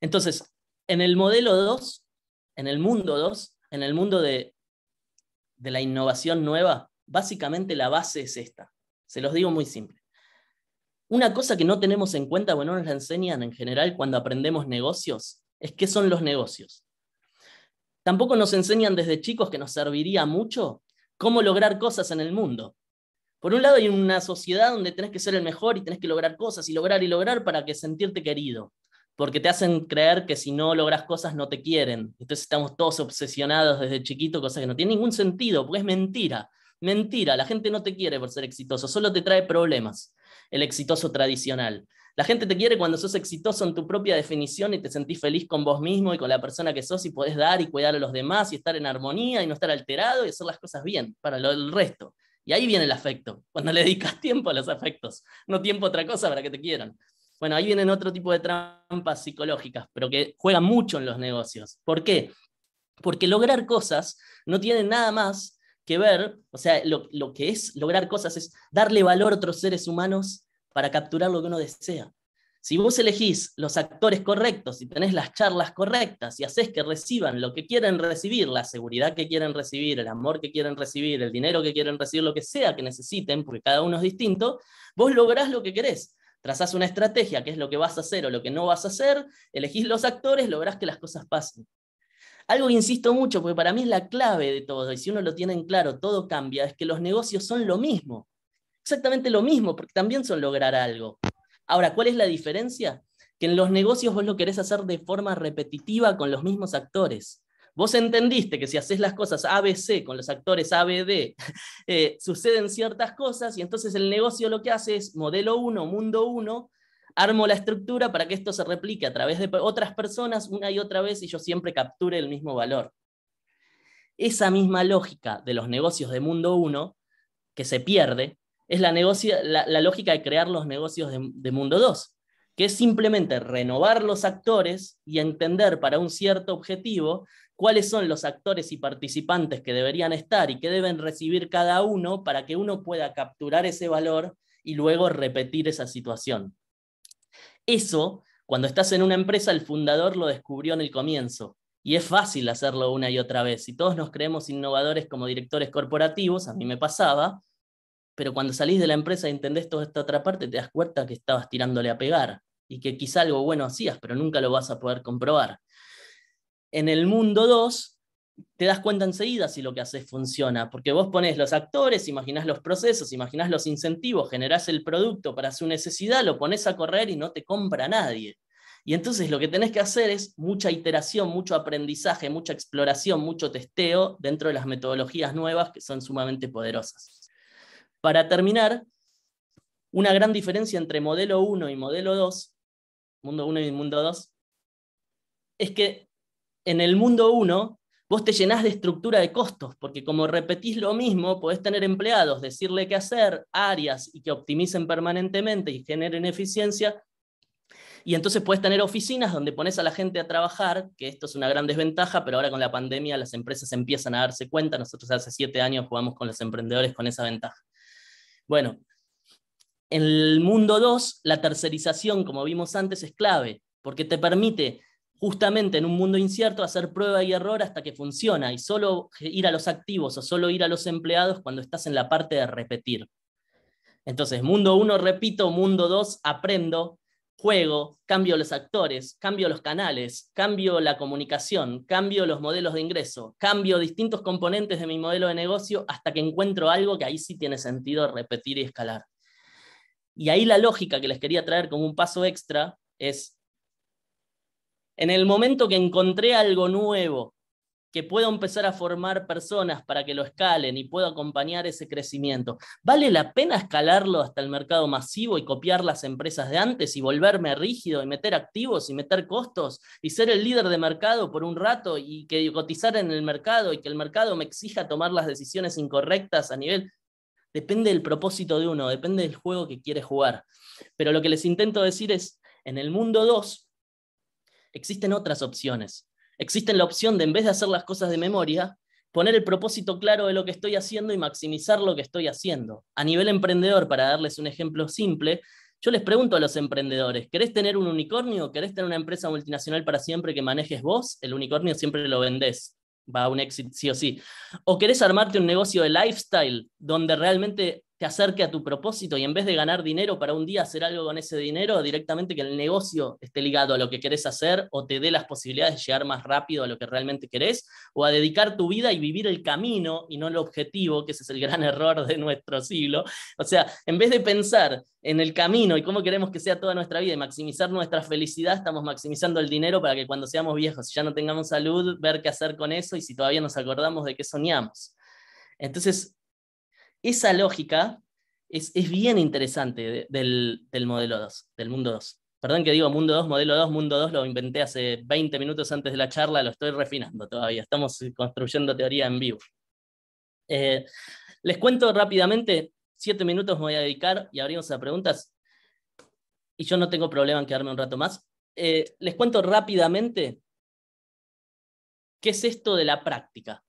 Entonces, en el modelo 2, en el mundo 2, en el mundo de de la innovación nueva, básicamente la base es esta. Se los digo muy simple. Una cosa que no tenemos en cuenta, bueno, nos la enseñan en general cuando aprendemos negocios, es qué son los negocios. Tampoco nos enseñan desde chicos que nos serviría mucho cómo lograr cosas en el mundo. Por un lado hay una sociedad donde tenés que ser el mejor y tenés que lograr cosas y lograr y lograr para que sentirte querido porque te hacen creer que si no logras cosas no te quieren. Entonces estamos todos obsesionados desde chiquito, cosa que no tiene ningún sentido, porque es mentira. Mentira, la gente no te quiere por ser exitoso, solo te trae problemas, el exitoso tradicional. La gente te quiere cuando sos exitoso en tu propia definición y te sentís feliz con vos mismo y con la persona que sos y podés dar y cuidar a los demás y estar en armonía y no estar alterado y hacer las cosas bien para lo, el resto. Y ahí viene el afecto, cuando le dedicas [laughs] tiempo a los afectos, no tiempo a otra cosa para que te quieran. Bueno, ahí vienen otro tipo de trampas psicológicas, pero que juegan mucho en los negocios. ¿Por qué? Porque lograr cosas no tiene nada más que ver, o sea, lo, que es lograr cosas es darle valor a otros seres humanos para capturar lo que uno desea. Si vos elegís los actores correctos y tenés las charlas correctas y haces que reciban lo que quieren recibir, la seguridad que quieren recibir, el amor que quieren recibir, el dinero que quieren recibir, lo que sea que necesiten, porque cada uno es distinto, vos lográs lo que querés. Trazás una estrategia, qué es lo que vas a hacer o lo que no vas a hacer, elegís los actores, lográs que las cosas pasen. Algo que insisto mucho, porque para mí es la clave de todo, y si uno lo tiene en claro, todo cambia, es que los negocios son lo mismo. Exactamente lo mismo, porque también son lograr algo. Ahora, ¿cuál es la diferencia? Que en los negocios vos lo querés hacer de forma repetitiva con los mismos actores. Vos entendiste que si haces las cosas ABC con los actores ABD, [laughs] eh, suceden ciertas cosas y entonces el negocio lo que hace es modelo 1, mundo 1, armo la estructura para que esto se replique a través de otras personas una y otra vez y yo siempre capture el mismo valor. Esa misma lógica de los negocios de mundo 1, que se pierde, es la, lógica de crear los negocios de, de mundo 2 que es simplemente renovar los actores y entender para un cierto objetivo cuáles son los actores y participantes que deberían estar y que deben recibir cada uno para que uno pueda capturar ese valor y luego repetir esa situación. Eso, cuando estás en una empresa, el fundador lo descubrió en el comienzo. Y es fácil hacerlo una y otra vez. Si todos nos creemos innovadores como directores corporativos, a mí me pasaba, pero cuando salís de la empresa y entendés toda esta otra parte, te das cuenta que estabas tirándole a pegar y que quizá algo bueno hacías, pero nunca lo vas a poder comprobar. En el mundo 2, te das cuenta enseguida si lo que haces funciona, porque vos pones los actores, imaginás los procesos, imaginás los incentivos, generás el producto para su necesidad, lo pones a correr y no te compra nadie. Y entonces lo que tenés que hacer es mucha iteración, mucho aprendizaje, mucha exploración, mucho testeo dentro de las metodologías nuevas que son sumamente poderosas. Para terminar, una gran diferencia entre modelo 1 y modelo 2, mundo 1 y mundo 2, es que en el mundo 1 vos te llenás de estructura de costos, porque como repetís lo mismo, podés tener empleados, decirle qué hacer, áreas y que optimicen permanentemente y generen eficiencia. Y entonces puedes tener oficinas donde pones a la gente a trabajar, que esto es una gran desventaja, pero ahora con la pandemia las empresas empiezan a darse cuenta. Nosotros hace siete años jugamos con los emprendedores con esa ventaja. Bueno, en el mundo 2, la tercerización, como vimos antes, es clave, porque te permite justamente en un mundo incierto hacer prueba y error hasta que funciona y solo ir a los activos o solo ir a los empleados cuando estás en la parte de repetir. Entonces, mundo 1 repito, mundo 2 aprendo, juego, cambio los actores, cambio los canales, cambio la comunicación, cambio los modelos de ingreso, cambio distintos componentes de mi modelo de negocio hasta que encuentro algo que ahí sí tiene sentido repetir y escalar. Y ahí la lógica que les quería traer como un paso extra es, en el momento que encontré algo nuevo que pueda empezar a formar personas para que lo escalen y pueda acompañar ese crecimiento. ¿Vale la pena escalarlo hasta el mercado masivo y copiar las empresas de antes y volverme rígido y meter activos y meter costos y ser el líder de mercado por un rato y que cotizar en el mercado y que el mercado me exija tomar las decisiones incorrectas a nivel... Depende del propósito de uno, depende del juego que quiere jugar. Pero lo que les intento decir es, en el mundo 2 existen otras opciones existe la opción de, en vez de hacer las cosas de memoria, poner el propósito claro de lo que estoy haciendo y maximizar lo que estoy haciendo. A nivel emprendedor, para darles un ejemplo simple, yo les pregunto a los emprendedores, ¿querés tener un unicornio? ¿Querés tener una empresa multinacional para siempre que manejes vos? El unicornio siempre lo vendés, va a un éxito sí o sí. ¿O querés armarte un negocio de lifestyle donde realmente acerque a tu propósito y en vez de ganar dinero para un día hacer algo con ese dinero, directamente que el negocio esté ligado a lo que querés hacer o te dé las posibilidades de llegar más rápido a lo que realmente querés o a dedicar tu vida y vivir el camino y no el objetivo, que ese es el gran [laughs] error de nuestro siglo. O sea, en vez de pensar en el camino y cómo queremos que sea toda nuestra vida y maximizar nuestra felicidad, estamos maximizando el dinero para que cuando seamos viejos y ya no tengamos salud, ver qué hacer con eso y si todavía nos acordamos de qué soñamos. Entonces, esa lógica es, bien interesante del, modelo 2, del mundo 2. Perdón que digo mundo 2, modelo 2, mundo 2, lo inventé hace 20 minutos antes de la charla, lo estoy refinando todavía, estamos construyendo teoría en vivo. Eh, les cuento rápidamente, siete minutos me voy a dedicar y abrimos a preguntas. Y yo no tengo problema en quedarme un rato más. Eh, les cuento rápidamente qué es esto de la práctica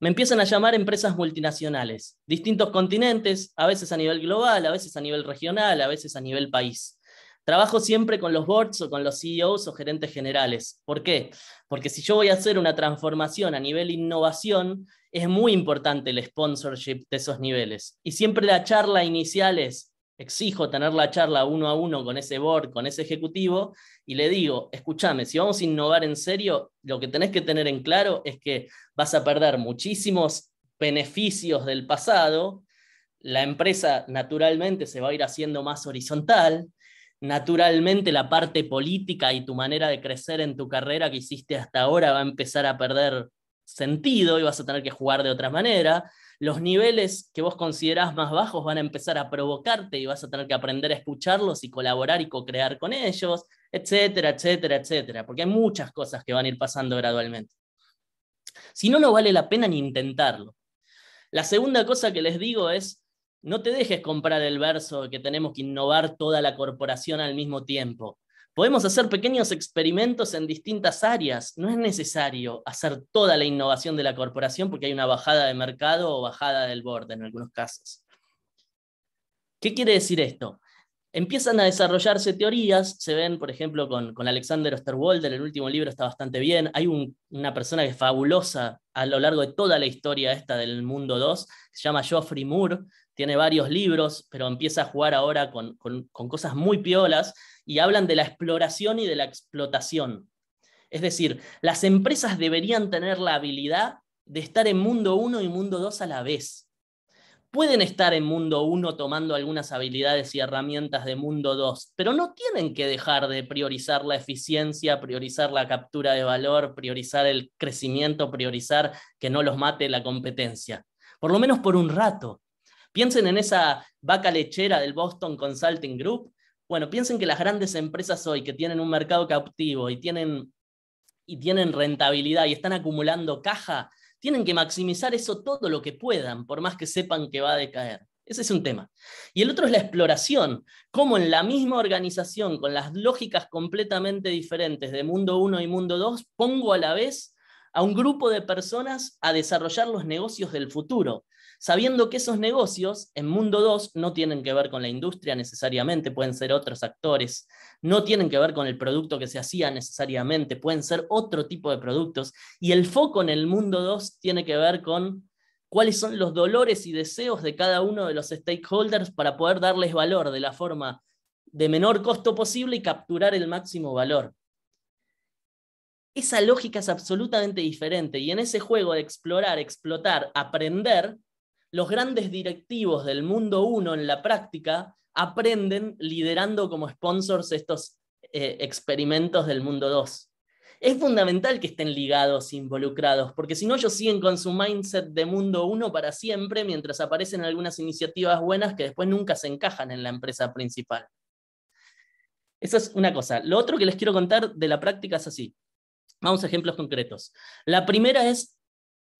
me empiezan a llamar empresas multinacionales, distintos continentes, a veces a nivel global, a veces a nivel regional, a veces a nivel país. Trabajo siempre con los boards o con los CEOs o gerentes generales. ¿Por qué? Porque si yo voy a hacer una transformación a nivel innovación, es muy importante el sponsorship de esos niveles. Y siempre la charla inicial es, exijo tener la charla uno a uno con ese board, con ese ejecutivo, y le digo, escúchame, si vamos a innovar en serio, lo que tenés que tener en claro es que vas a perder muchísimos beneficios del pasado, la empresa naturalmente se va a ir haciendo más horizontal, naturalmente la parte política y tu manera de crecer en tu carrera que hiciste hasta ahora va a empezar a perder sentido y vas a tener que jugar de otra manera los niveles que vos considerás más bajos van a empezar a provocarte y vas a tener que aprender a escucharlos y colaborar y co-crear con ellos, etcétera, etcétera, etcétera, porque hay muchas cosas que van a ir pasando gradualmente. Si no, no vale la pena ni intentarlo. La segunda cosa que les digo es, no te dejes comprar el verso de que tenemos que innovar toda la corporación al mismo tiempo. Podemos hacer pequeños experimentos en distintas áreas. No es necesario hacer toda la innovación de la corporación porque hay una bajada de mercado o bajada del borde en algunos casos. ¿Qué quiere decir esto? Empiezan a desarrollarse teorías, se ven, por ejemplo, con, con Alexander Osterwalder, el último libro está bastante bien, hay una persona que es fabulosa a lo largo de toda la historia esta del mundo 2, se llama Geoffrey Moore, tiene varios libros, pero empieza a jugar ahora con, cosas muy piolas y hablan de la exploración y de la explotación. Es decir, las empresas deberían tener la habilidad de estar en mundo 1 y mundo 2 a la vez. Pueden estar en mundo 1 tomando algunas habilidades y herramientas de mundo 2, pero no tienen que dejar de priorizar la eficiencia, priorizar la captura de valor, priorizar el crecimiento, priorizar que no los mate la competencia. Por lo menos por un rato Piensen en esa vaca lechera del Boston Consulting Group. Bueno, piensen que las grandes empresas hoy que tienen un mercado captivo y tienen, y tienen rentabilidad y están acumulando caja, tienen que maximizar eso todo lo que puedan, por más que sepan que va a decaer. Ese es un tema. Y el otro es la exploración, cómo en la misma organización, con las lógicas completamente diferentes de mundo 1 y mundo 2, pongo a la vez a un grupo de personas a desarrollar los negocios del futuro sabiendo que esos negocios en Mundo 2 no tienen que ver con la industria necesariamente, pueden ser otros actores, no tienen que ver con el producto que se hacía necesariamente, pueden ser otro tipo de productos, y el foco en el Mundo 2 tiene que ver con cuáles son los dolores y deseos de cada uno de los stakeholders para poder darles valor de la forma de menor costo posible y capturar el máximo valor. Esa lógica es absolutamente diferente y en ese juego de explorar, explotar, aprender, los grandes directivos del mundo uno en la práctica aprenden liderando como sponsors estos eh, experimentos del mundo 2. Es fundamental que estén ligados, involucrados, porque si no ellos siguen con su mindset de mundo uno para siempre mientras aparecen algunas iniciativas buenas que después nunca se encajan en la empresa principal. Esa es una cosa. Lo otro que les quiero contar de la práctica es así. Vamos a ejemplos concretos. La primera es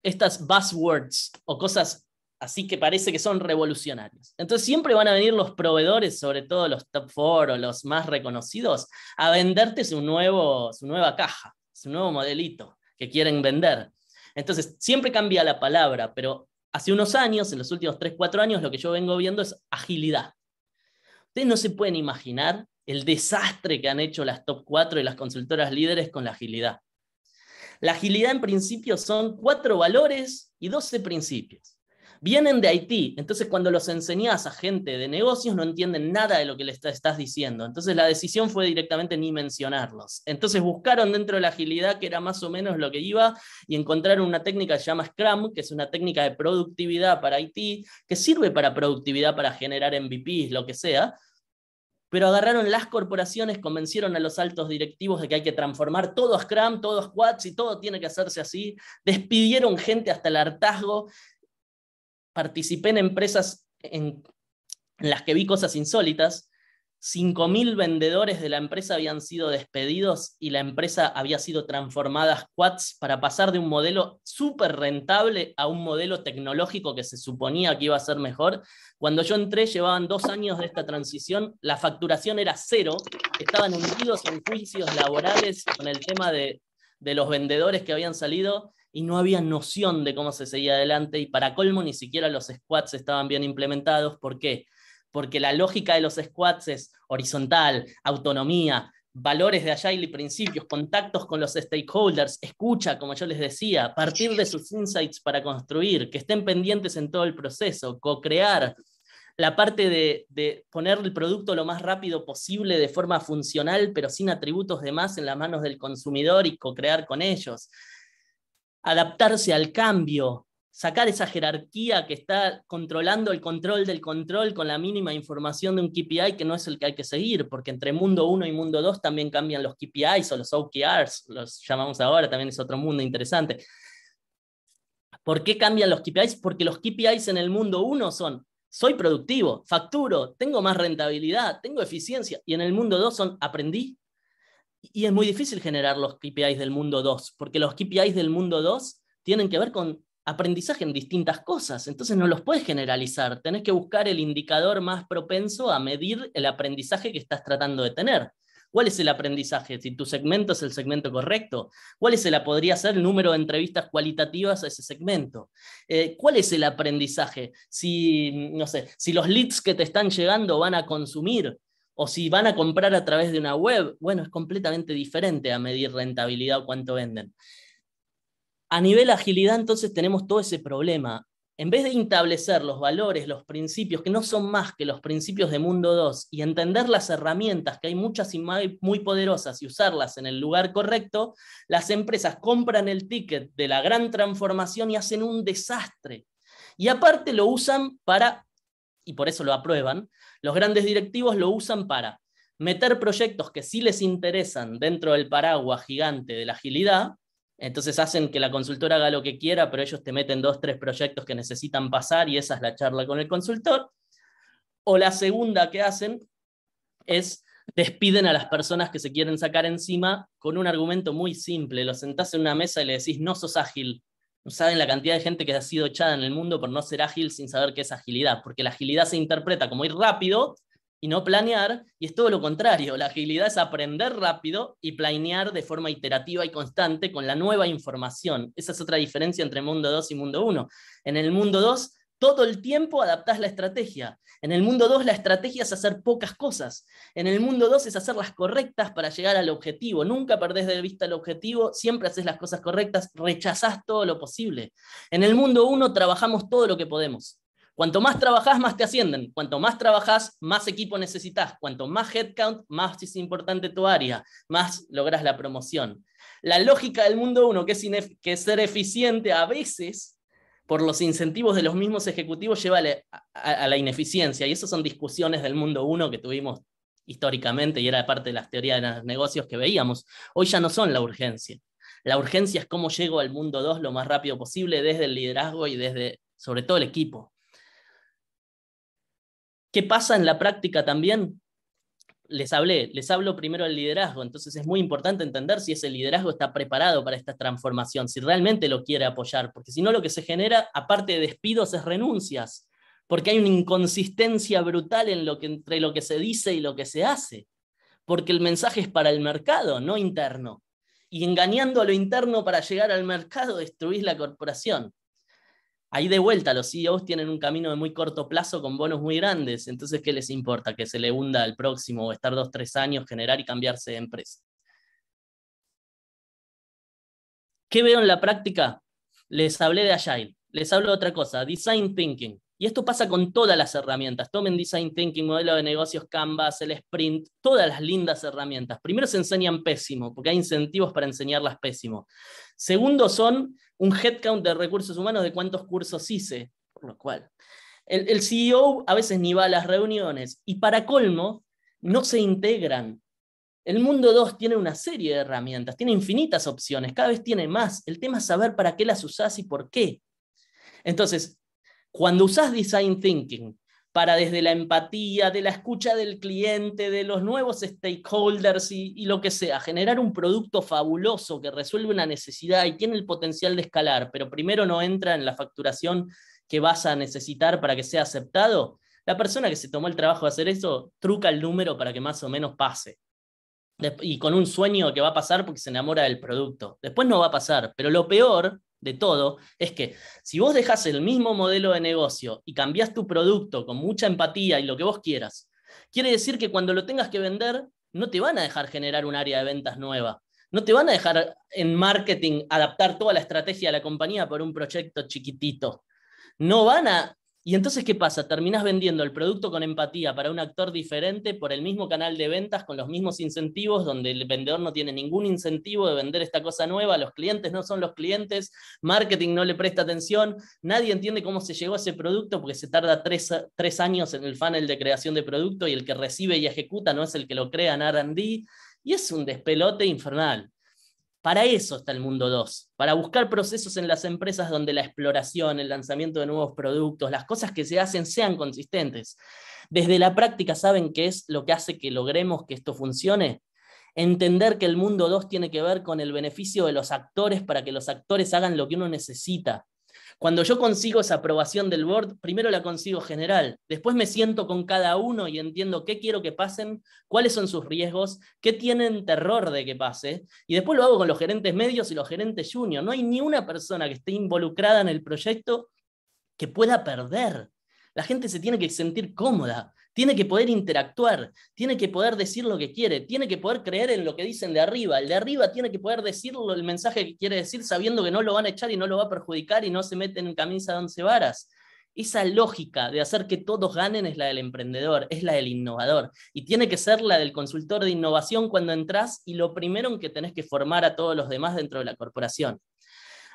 estas buzzwords o cosas así que parece que son revolucionarios. Entonces siempre van a venir los proveedores, sobre todo los top four o los más reconocidos, a venderte su, nuevo, su nueva caja, su nuevo modelito que quieren vender. Entonces siempre cambia la palabra, pero hace unos años, en los últimos 3, 4 años, lo que yo vengo viendo es agilidad. Ustedes no se pueden imaginar el desastre que han hecho las top 4 y las consultoras líderes con la agilidad. La agilidad en principio son cuatro valores y 12 principios vienen de Haití. Entonces, cuando los enseñás a gente de negocios, no entienden nada de lo que les estás diciendo. Entonces, la decisión fue directamente ni mencionarlos. Entonces, buscaron dentro de la agilidad, que era más o menos lo que iba, y encontraron una técnica que se llama Scrum, que es una técnica de productividad para Haití, que sirve para productividad, para generar MVPs, lo que sea, pero agarraron las corporaciones, convencieron a los altos directivos de que hay que transformar todo a Scrum, todo a y todo tiene que hacerse así. Despidieron gente hasta el hartazgo participé en empresas en, las que vi cosas insólitas. 5.000 vendedores de la empresa habían sido despedidos y la empresa había sido transformada a squats para pasar de un modelo súper rentable a un modelo tecnológico que se suponía que iba a ser mejor. Cuando yo entré, llevaban dos años de esta transición, la facturación era cero, estaban hundidos en juicios laborales con el tema de, de los vendedores que habían salido y no había noción de cómo se seguía adelante y para colmo ni siquiera los squats estaban bien implementados. ¿Por qué? Porque la lógica de los squats es horizontal, autonomía, valores de Agile y principios, contactos con los stakeholders, escucha, como yo les decía, partir de sus insights para construir, que estén pendientes en todo el proceso, co-crear, la parte de, de, poner el producto lo más rápido posible de forma funcional, pero sin atributos de más en las manos del consumidor y co-crear con ellos adaptarse al cambio, sacar esa jerarquía que está controlando el control del control con la mínima información de un KPI que no es el que hay que seguir, porque entre mundo 1 y mundo 2 también cambian los KPIs o los OKRs, los llamamos ahora, también es otro mundo interesante. ¿Por qué cambian los KPIs? Porque los KPIs en el mundo 1 son, soy productivo, facturo, tengo más rentabilidad, tengo eficiencia, y en el mundo 2 son, aprendí, y es muy difícil generar los KPIs del mundo 2, porque los KPIs del mundo 2 tienen que ver con aprendizaje en distintas cosas, entonces no los puedes generalizar, tenés que buscar el indicador más propenso a medir el aprendizaje que estás tratando de tener. ¿Cuál es el aprendizaje? Si tu segmento es el segmento correcto, ¿cuál es el, podría ser el número de entrevistas cualitativas a ese segmento? Eh, ¿Cuál es el aprendizaje? Si, no sé, si los leads que te están llegando van a consumir, o si van a comprar a través de una web, bueno, es completamente diferente a medir rentabilidad o cuánto venden. A nivel agilidad, entonces tenemos todo ese problema. En vez de establecer los valores, los principios, que no son más que los principios de Mundo 2, y entender las herramientas, que hay muchas y muy poderosas, y usarlas en el lugar correcto, las empresas compran el ticket de la gran transformación y hacen un desastre. Y aparte lo usan para, y por eso lo aprueban, los grandes directivos lo usan para meter proyectos que sí les interesan dentro del paraguas gigante de la agilidad, entonces hacen que la consultora haga lo que quiera, pero ellos te meten dos, tres proyectos que necesitan pasar y esa es la charla con el consultor. O la segunda que hacen es despiden a las personas que se quieren sacar encima con un argumento muy simple. lo sentás en una mesa y le decís, no sos ágil, no saben la cantidad de gente que ha sido echada en el mundo por no ser ágil sin saber qué es agilidad, porque la agilidad se interpreta como ir rápido y no planear, y es todo lo contrario. La agilidad es aprender rápido y planear de forma iterativa y constante con la nueva información. Esa es otra diferencia entre mundo 2 y mundo 1. En el mundo 2 todo el tiempo adaptás la estrategia. En el mundo 2 la estrategia es hacer pocas cosas. En el mundo 2 es hacer las correctas para llegar al objetivo. Nunca perdés de vista el objetivo, siempre haces las cosas correctas, rechazás todo lo posible. En el mundo 1 trabajamos todo lo que podemos. Cuanto más trabajás, más te ascienden. Cuanto más trabajás, más equipo necesitas. Cuanto más headcount, más es importante tu área, más logras la promoción. La lógica del mundo 1, que es ser eficiente a veces, por los incentivos de los mismos ejecutivos lleva a, la ineficiencia. Y esas son discusiones del mundo uno que tuvimos históricamente y era parte de las teorías de los negocios que veíamos. Hoy ya no son la urgencia. La urgencia es cómo llego al mundo 2 lo más rápido posible desde el liderazgo y desde, sobre todo, el equipo. ¿Qué pasa en la práctica también? les hablé, les hablo primero al liderazgo, entonces es muy importante entender si ese liderazgo está preparado para esta transformación, si realmente lo quiere apoyar, porque si no lo que se genera, aparte de despidos, es renuncias, porque hay una inconsistencia brutal entre lo que se dice y lo que se hace, porque el mensaje es para el mercado, no interno, y engañando a lo interno para llegar al mercado destruís la corporación ahí de vuelta los CEOs tienen un camino de muy corto plazo con bonos muy grandes, entonces ¿qué les importa que se le hunda al próximo o estar dos, tres años, generar y cambiarse de empresa? ¿Qué veo en la práctica? Les hablé de Agile, les hablo de otra cosa, Design Thinking. Y esto pasa con todas las herramientas. Tomen Design Thinking, modelo de negocios, Canvas, el Sprint, todas las lindas herramientas. Primero se enseñan pésimo, porque hay incentivos para enseñarlas pésimo. Segundo son un headcount de recursos humanos de cuántos cursos hice, por lo cual. El, el CEO a veces ni va a las reuniones y para colmo no se integran. El mundo 2 tiene una serie de herramientas, tiene infinitas opciones, cada vez tiene más. El tema es saber para qué las usás y por qué. Entonces, cuando usás design thinking para desde la empatía, de la escucha del cliente, de los nuevos stakeholders y, lo que sea, generar un producto fabuloso que resuelve una necesidad y tiene el potencial de escalar, pero primero no entra en la facturación que vas a necesitar para que sea aceptado, la persona que se tomó el trabajo de hacer eso truca el número para que más o menos pase. Y con un sueño que va a pasar porque se enamora del producto. Después no va a pasar, pero lo peor de todo es que si vos dejas el mismo modelo de negocio y cambias tu producto con mucha empatía y lo que vos quieras, quiere decir que cuando lo tengas que vender, no te van a dejar generar un área de ventas nueva. No te van a dejar en marketing adaptar toda la estrategia de la compañía por un proyecto chiquitito. No van a y entonces, ¿qué pasa? Terminas vendiendo el producto con empatía para un actor diferente por el mismo canal de ventas, con los mismos incentivos, donde el vendedor no tiene ningún incentivo de vender esta cosa nueva, los clientes no son los clientes, marketing no le presta atención, nadie entiende cómo se llegó a ese producto porque se tarda tres, años en el funnel de creación de producto y el que recibe y ejecuta no es el que lo crea en RD. Y es un despelote infernal. Para eso está el mundo 2, para buscar procesos en las empresas donde la exploración, el lanzamiento de nuevos productos, las cosas que se hacen sean consistentes. Desde la práctica saben qué es lo que hace que logremos que esto funcione. Entender que el mundo 2 tiene que ver con el beneficio de los actores para que los actores hagan lo que uno necesita. Cuando yo consigo esa aprobación del board, primero la consigo general, después me siento con cada uno y entiendo qué quiero que pasen, cuáles son sus riesgos, qué tienen terror de que pase, y después lo hago con los gerentes medios y los gerentes junior. No hay ni una persona que esté involucrada en el proyecto que pueda perder. La gente se tiene que sentir cómoda. Tiene que poder interactuar, tiene que poder decir lo que quiere, tiene que poder creer en lo que dicen de arriba. El de arriba tiene que poder decir el mensaje que quiere decir sabiendo que no lo van a echar y no lo va a perjudicar y no se mete en camisa de once varas. Esa lógica de hacer que todos ganen es la del emprendedor, es la del innovador y tiene que ser la del consultor de innovación cuando entras y lo primero en que tenés que formar a todos los demás dentro de la corporación.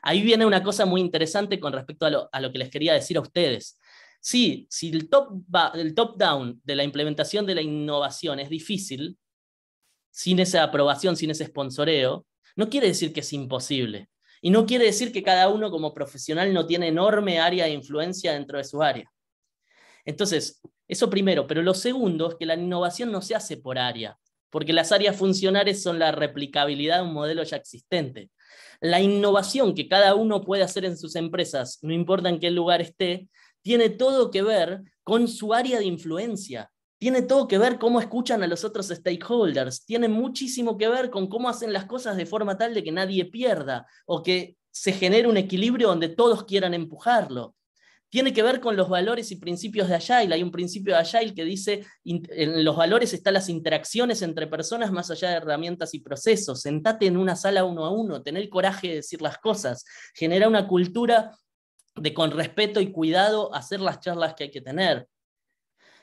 Ahí viene una cosa muy interesante con respecto a lo que les quería decir a ustedes. Sí, si el top-down de la implementación de la innovación es difícil, sin esa aprobación, sin ese sponsoreo, no quiere decir que es imposible. Y no quiere decir que cada uno como profesional no tiene enorme área de influencia dentro de su área. Entonces, eso primero. Pero lo segundo es que la innovación no se hace por área, porque las áreas funcionales son la replicabilidad de un modelo ya existente. La innovación que cada uno puede hacer en sus empresas, no importa en qué lugar esté, tiene todo que ver con su área de influencia, tiene todo que ver cómo escuchan a los otros stakeholders, tiene muchísimo que ver con cómo hacen las cosas de forma tal de que nadie pierda o que se genere un equilibrio donde todos quieran empujarlo. Tiene que ver con los valores y principios de Agile. Hay un principio de Agile que dice, en los valores están las interacciones entre personas más allá de herramientas y procesos. Sentate en una sala uno a uno, tener el coraje de decir las cosas, genera una cultura de con respeto y cuidado hacer las charlas que hay que tener.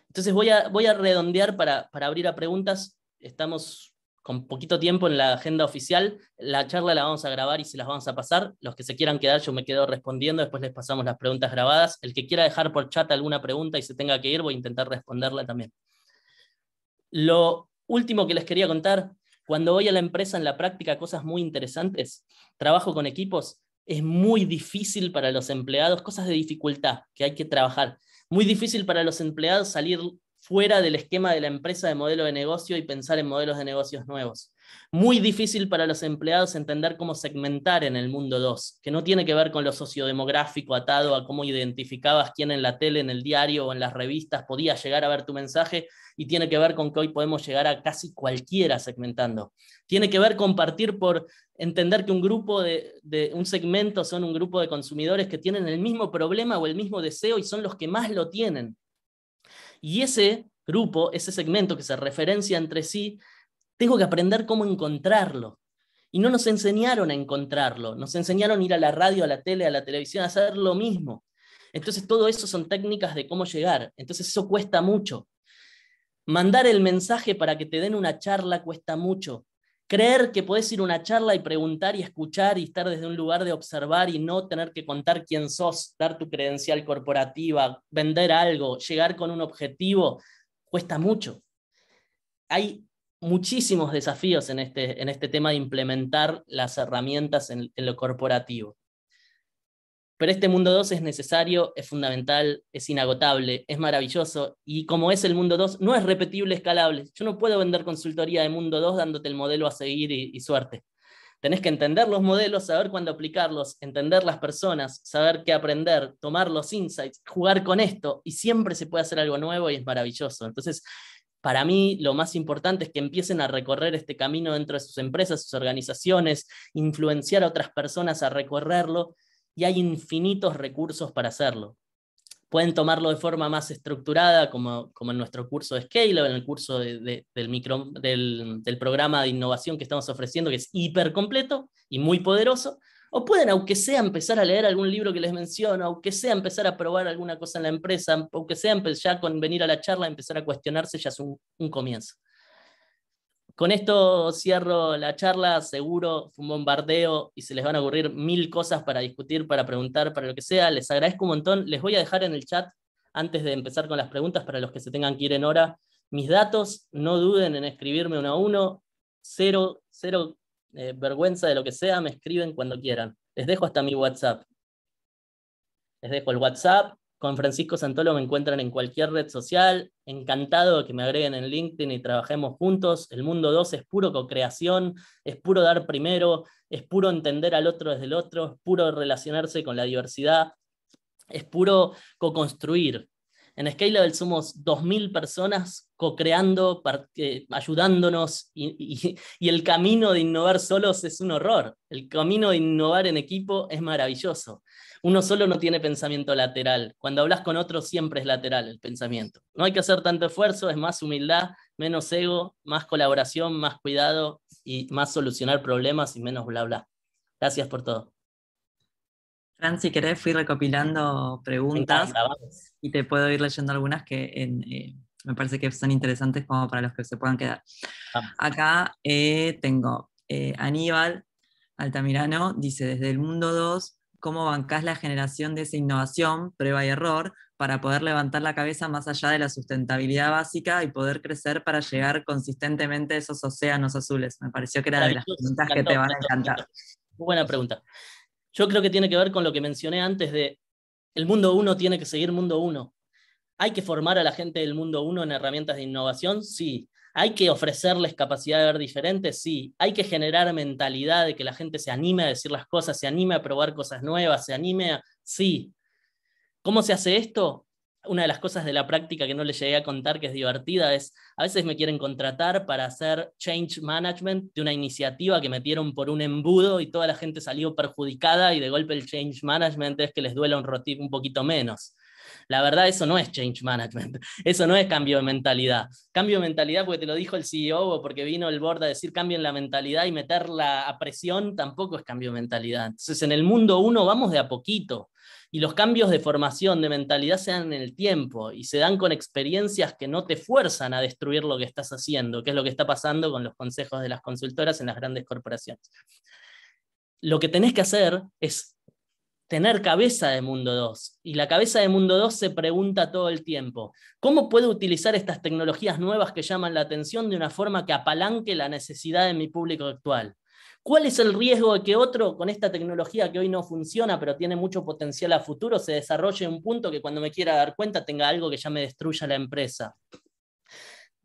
Entonces voy a, voy a redondear para, para abrir a preguntas. Estamos con poquito tiempo en la agenda oficial. La charla la vamos a grabar y se las vamos a pasar. Los que se quieran quedar, yo me quedo respondiendo. Después les pasamos las preguntas grabadas. El que quiera dejar por chat alguna pregunta y se tenga que ir, voy a intentar responderla también. Lo último que les quería contar, cuando voy a la empresa en la práctica, cosas muy interesantes. Trabajo con equipos es muy difícil para los empleados, cosas de dificultad que hay que trabajar. Muy difícil para los empleados salir fuera del esquema de la empresa de modelo de negocio y pensar en modelos de negocios nuevos. Muy difícil para los empleados entender cómo segmentar en el mundo 2, que no tiene que ver con lo sociodemográfico atado a cómo identificabas quién en la tele, en el diario o en las revistas podía llegar a ver tu mensaje y tiene que ver con que hoy podemos llegar a casi cualquiera segmentando. Tiene que ver compartir por entender que un grupo de, un segmento son un grupo de consumidores que tienen el mismo problema o el mismo deseo y son los que más lo tienen. Y ese grupo, ese segmento que se referencia entre sí, tengo que aprender cómo encontrarlo. Y no nos enseñaron a encontrarlo, nos enseñaron a ir a la radio, a la tele, a la televisión, a hacer lo mismo. Entonces todo eso son técnicas de cómo llegar. Entonces eso cuesta mucho. Mandar el mensaje para que te den una charla cuesta mucho. Creer que puedes ir a una charla y preguntar y escuchar y estar desde un lugar de observar y no tener que contar quién sos, dar tu credencial corporativa, vender algo, llegar con un objetivo, cuesta mucho. Hay muchísimos desafíos en este, en este tema de implementar las herramientas en, lo corporativo. Pero este mundo 2 es necesario, es fundamental, es inagotable, es maravilloso y como es el mundo 2, no es repetible, escalable. Yo no puedo vender consultoría de mundo 2 dándote el modelo a seguir y, y suerte. Tenés que entender los modelos, saber cuándo aplicarlos, entender las personas, saber qué aprender, tomar los insights, jugar con esto y siempre se puede hacer algo nuevo y es maravilloso. Entonces, para mí lo más importante es que empiecen a recorrer este camino dentro de sus empresas, sus organizaciones, influenciar a otras personas a recorrerlo y hay infinitos recursos para hacerlo. Pueden tomarlo de forma más estructurada, como, en nuestro curso de Scale o en el curso del, del programa de innovación que estamos ofreciendo, que es hiper completo y muy poderoso, o pueden, aunque sea, empezar a leer algún libro que les menciono, aunque sea empezar a probar alguna cosa en la empresa, aunque sea ya con venir a la charla, empezar a cuestionarse, ya es un, comienzo. Con esto cierro la charla, seguro fue un bombardeo y se les van a ocurrir mil cosas para discutir, para preguntar, para lo que sea. Les agradezco un montón. Les voy a dejar en el chat, antes de empezar con las preguntas, para los que se tengan que ir en hora, mis datos. No duden en escribirme uno a uno. Cero, cero eh, vergüenza de lo que sea, me escriben cuando quieran. Les dejo hasta mi WhatsApp. Les dejo el WhatsApp. Con Francisco Santolo me encuentran en cualquier red social. Encantado de que me agreguen en LinkedIn y trabajemos juntos. El mundo 2 es puro co-creación, es puro dar primero, es puro entender al otro desde el otro, es puro relacionarse con la diversidad, es puro co-construir. En Scalable somos 2.000 personas co-creando, eh, ayudándonos, [laughs] y, el camino de innovar solos es un horror. El camino de innovar en equipo es maravilloso. Uno solo no tiene pensamiento lateral. Cuando hablas con otro siempre es lateral el pensamiento. No hay que hacer tanto esfuerzo, es más humildad, menos ego, más colaboración, más cuidado y más solucionar problemas y menos bla bla. Gracias por todo. Fran, si querés, fui recopilando preguntas y te puedo ir leyendo algunas que eh, me parece que son interesantes como para los que se puedan quedar. Acá eh, tengo eh, Aníbal Altamirano, dice, desde el mundo 2, ¿cómo bancás la generación de esa innovación, prueba y error, para poder levantar la cabeza más allá de la sustentabilidad básica y poder crecer para llegar consistentemente a esos océanos azules? Me pareció que era de las preguntas que te van a encantar. Muy buena pregunta. Yo creo que tiene que ver con lo que mencioné antes de el mundo uno tiene que seguir mundo uno. ¿Hay que formar a la gente del mundo uno en herramientas de innovación? Sí. ¿Hay que ofrecerles capacidad de ver diferente? Sí. ¿Hay que generar mentalidad de que la gente se anime a decir las cosas, se anime a probar cosas nuevas, se anime a... Sí. ¿Cómo se hace esto? una de las cosas de la práctica que no les llegué a contar que es divertida es, a veces me quieren contratar para hacer change management de una iniciativa que metieron por un embudo y toda la gente salió perjudicada y de golpe el change management es que les duela un, un poquito menos. La verdad, eso no es change management, [laughs] eso no es cambio de mentalidad. Cambio de mentalidad porque te lo dijo el CEO o porque vino el board a decir cambien la mentalidad y meterla a presión tampoco es cambio de mentalidad. Entonces, en el mundo uno vamos de a poquito y los cambios de formación, de mentalidad se dan en el tiempo y se dan con experiencias que no te fuerzan a destruir lo que estás haciendo, que es lo que está pasando con los consejos de las consultoras en las grandes corporaciones. Lo que tenés que hacer es tener cabeza de Mundo 2. Y la cabeza de Mundo 2 se pregunta todo el tiempo, ¿cómo puedo utilizar estas tecnologías nuevas que llaman la atención de una forma que apalanque la necesidad de mi público actual? ¿Cuál es el riesgo de que otro con esta tecnología que hoy no funciona, pero tiene mucho potencial a futuro, se desarrolle en un punto que cuando me quiera dar cuenta tenga algo que ya me destruya la empresa?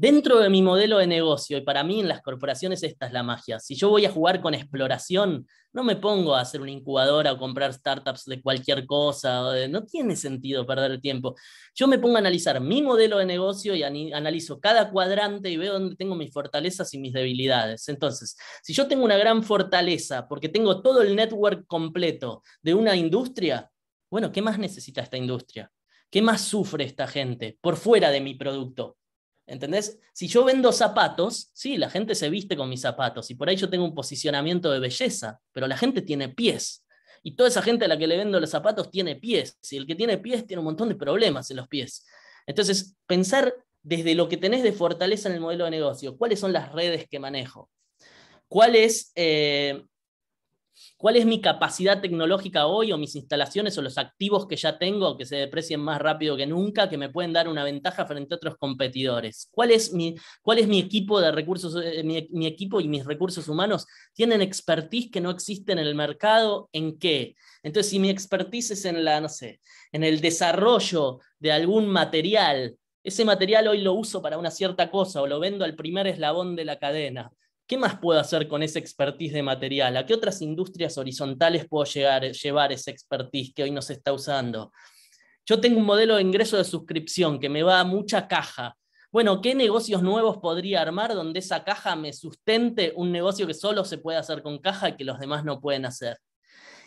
Dentro de mi modelo de negocio, y para mí en las corporaciones esta es la magia, si yo voy a jugar con exploración, no me pongo a hacer una incubadora o comprar startups de cualquier cosa, no tiene sentido perder el tiempo. Yo me pongo a analizar mi modelo de negocio y analizo cada cuadrante y veo dónde tengo mis fortalezas y mis debilidades. Entonces, si yo tengo una gran fortaleza porque tengo todo el network completo de una industria, bueno, ¿qué más necesita esta industria? ¿Qué más sufre esta gente por fuera de mi producto? ¿Entendés? Si yo vendo zapatos, sí, la gente se viste con mis zapatos y por ahí yo tengo un posicionamiento de belleza, pero la gente tiene pies. Y toda esa gente a la que le vendo los zapatos tiene pies. Y el que tiene pies tiene un montón de problemas en los pies. Entonces, pensar desde lo que tenés de fortaleza en el modelo de negocio, cuáles son las redes que manejo, cuál es eh, ¿Cuál es mi capacidad tecnológica hoy o mis instalaciones o los activos que ya tengo que se deprecien más rápido que nunca, que me pueden dar una ventaja frente a otros competidores? ¿Cuál es mi, equipo de recursos, eh, mi, equipo y mis recursos humanos tienen expertise que no existe en el mercado? ¿En qué? Entonces, si mi expertise es en la, en el desarrollo de algún material, ese material hoy lo uso para una cierta cosa o lo vendo al primer eslabón de la cadena. ¿Qué más puedo hacer con ese expertise de material? ¿A qué otras industrias horizontales puedo llegar, llevar ese expertise que hoy nos está usando? Yo tengo un modelo de ingreso de suscripción que me va a mucha caja. Bueno, ¿qué negocios nuevos podría armar donde esa caja me sustente un negocio que solo se puede hacer con caja y que los demás no pueden hacer?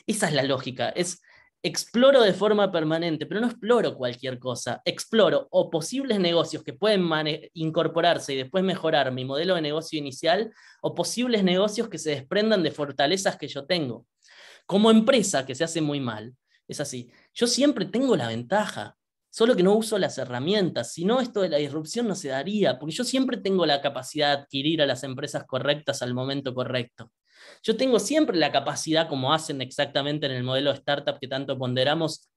Esa es la lógica, es exploro de forma permanente, pero no exploro cualquier cosa, exploro o posibles negocios que pueden incorporarse y después mejorar mi modelo de negocio inicial o posibles negocios que se desprendan de fortalezas que yo tengo. Como empresa que se hace muy mal, es así, yo siempre tengo la ventaja, solo que no uso las herramientas, si no esto de la disrupción no se daría, porque yo siempre tengo la capacidad de adquirir a las empresas correctas al momento correcto. Yo tengo siempre la capacidad, como hacen exactamente en el modelo startup que tanto ponderamos,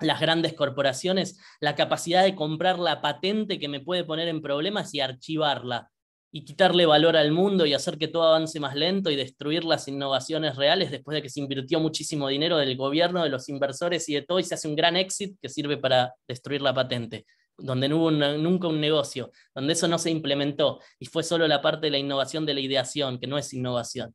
las grandes corporaciones, la capacidad de comprar la patente que me puede poner en problemas y archivarla y quitarle valor al mundo y hacer que todo avance más lento y destruir las innovaciones reales después de que se invirtió muchísimo dinero del gobierno, de los inversores y de todo y se hace un gran éxito que sirve para destruir la patente, donde no hubo nunca un negocio, donde eso no se implementó y fue solo la parte de la innovación de la ideación, que no es innovación.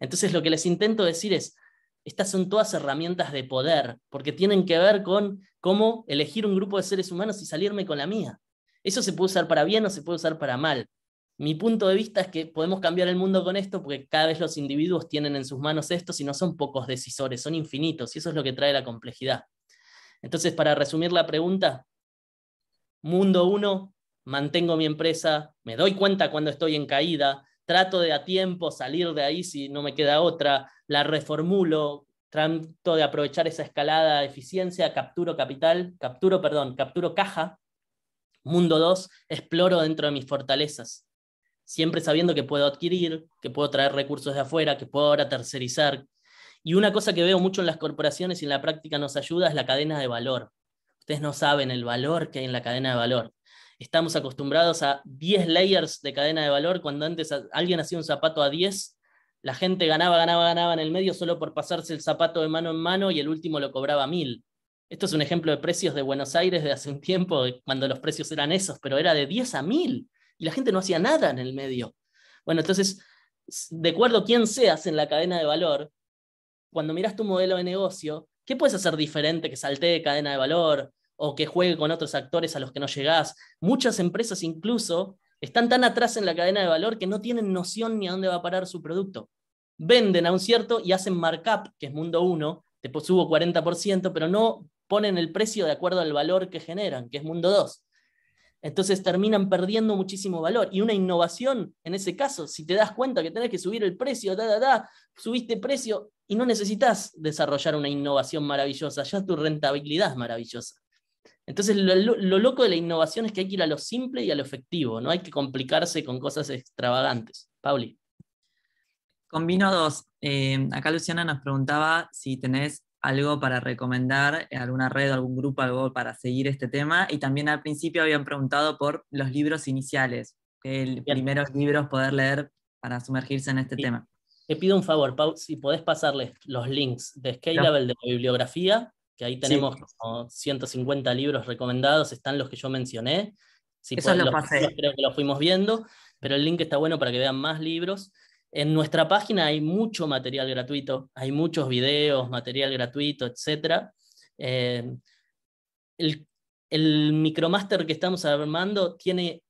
Entonces lo que les intento decir es, estas son todas herramientas de poder, porque tienen que ver con cómo elegir un grupo de seres humanos y salirme con la mía. Eso se puede usar para bien o se puede usar para mal. Mi punto de vista es que podemos cambiar el mundo con esto porque cada vez los individuos tienen en sus manos esto y no son pocos decisores, son infinitos y eso es lo que trae la complejidad. Entonces, para resumir la pregunta, mundo uno, mantengo mi empresa, me doy cuenta cuando estoy en caída, trato de a tiempo salir de ahí si no me queda otra, la reformulo, trato de aprovechar esa escalada de eficiencia, capturo capital, capturo, perdón, capturo caja, mundo 2, exploro dentro de mis fortalezas, siempre sabiendo que puedo adquirir, que puedo traer recursos de afuera, que puedo ahora tercerizar. Y una cosa que veo mucho en las corporaciones y en la práctica nos ayuda es la cadena de valor. Ustedes no saben el valor que hay en la cadena de valor estamos acostumbrados a 10 layers de cadena de valor, cuando antes alguien hacía un zapato a 10, la gente ganaba, ganaba, ganaba en el medio solo por pasarse el zapato de mano en mano y el último lo cobraba mil. Esto es un ejemplo de precios de Buenos Aires de hace un tiempo, cuando los precios eran esos, pero era de 10 a 1000 y la gente no hacía nada en el medio. Bueno, entonces, de acuerdo a quién seas en la cadena de valor, cuando miras tu modelo de negocio, ¿qué puedes hacer diferente que salte de cadena de valor? o que juegue con otros actores a los que no llegás. Muchas empresas incluso están tan atrás en la cadena de valor que no tienen noción ni a dónde va a parar su producto. Venden a un cierto y hacen markup, que es mundo uno, te subo 40%, pero no ponen el precio de acuerdo al valor que generan, que es mundo 2. Entonces terminan perdiendo muchísimo valor. Y una innovación, en ese caso, si te das cuenta que tenés que subir el precio, da, da, da, subiste precio y no necesitas desarrollar una innovación maravillosa, ya tu rentabilidad es maravillosa. Entonces, lo, loco de la innovación es que hay que ir a lo simple y a lo efectivo, no hay que complicarse con cosas extravagantes. Pauli. Combino dos. Eh, acá Luciana nos preguntaba si tenés algo para recomendar, eh, alguna red, algún grupo, algo para seguir este tema. Y también al principio habían preguntado por los libros iniciales, los primeros libros poder leer para sumergirse en este tema. Te pido un favor, Pau, si podés pasarles los links de Scalable de la bibliografía que ahí tenemos 150 libros recomendados, están los que yo mencioné. Si lo los, Creo que los fuimos viendo, pero el link está bueno para que vean más libros. En nuestra página hay mucho material gratuito, hay muchos videos, material gratuito, etc. Eh, el, el micromaster que estamos armando tiene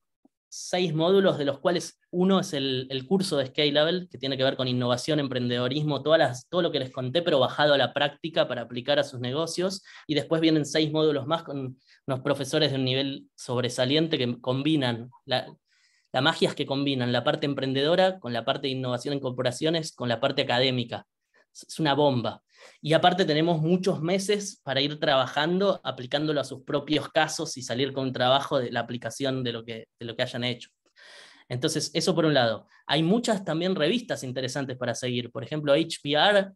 seis módulos, de los cuales uno es el, curso de Level, que tiene que ver con innovación, emprendedorismo, todas las, todo lo que les conté, pero bajado a la práctica para aplicar a sus negocios. Y después vienen seis módulos más con unos profesores de un nivel sobresaliente que combinan, la, la magia es que combinan la parte emprendedora con la parte de innovación en corporaciones, con la parte académica. Es una bomba. Y aparte tenemos muchos meses para ir trabajando, aplicándolo a sus propios casos y salir con trabajo de la aplicación de lo que, hayan hecho. Entonces, eso por un lado. Hay muchas también revistas interesantes para seguir. Por ejemplo, HPR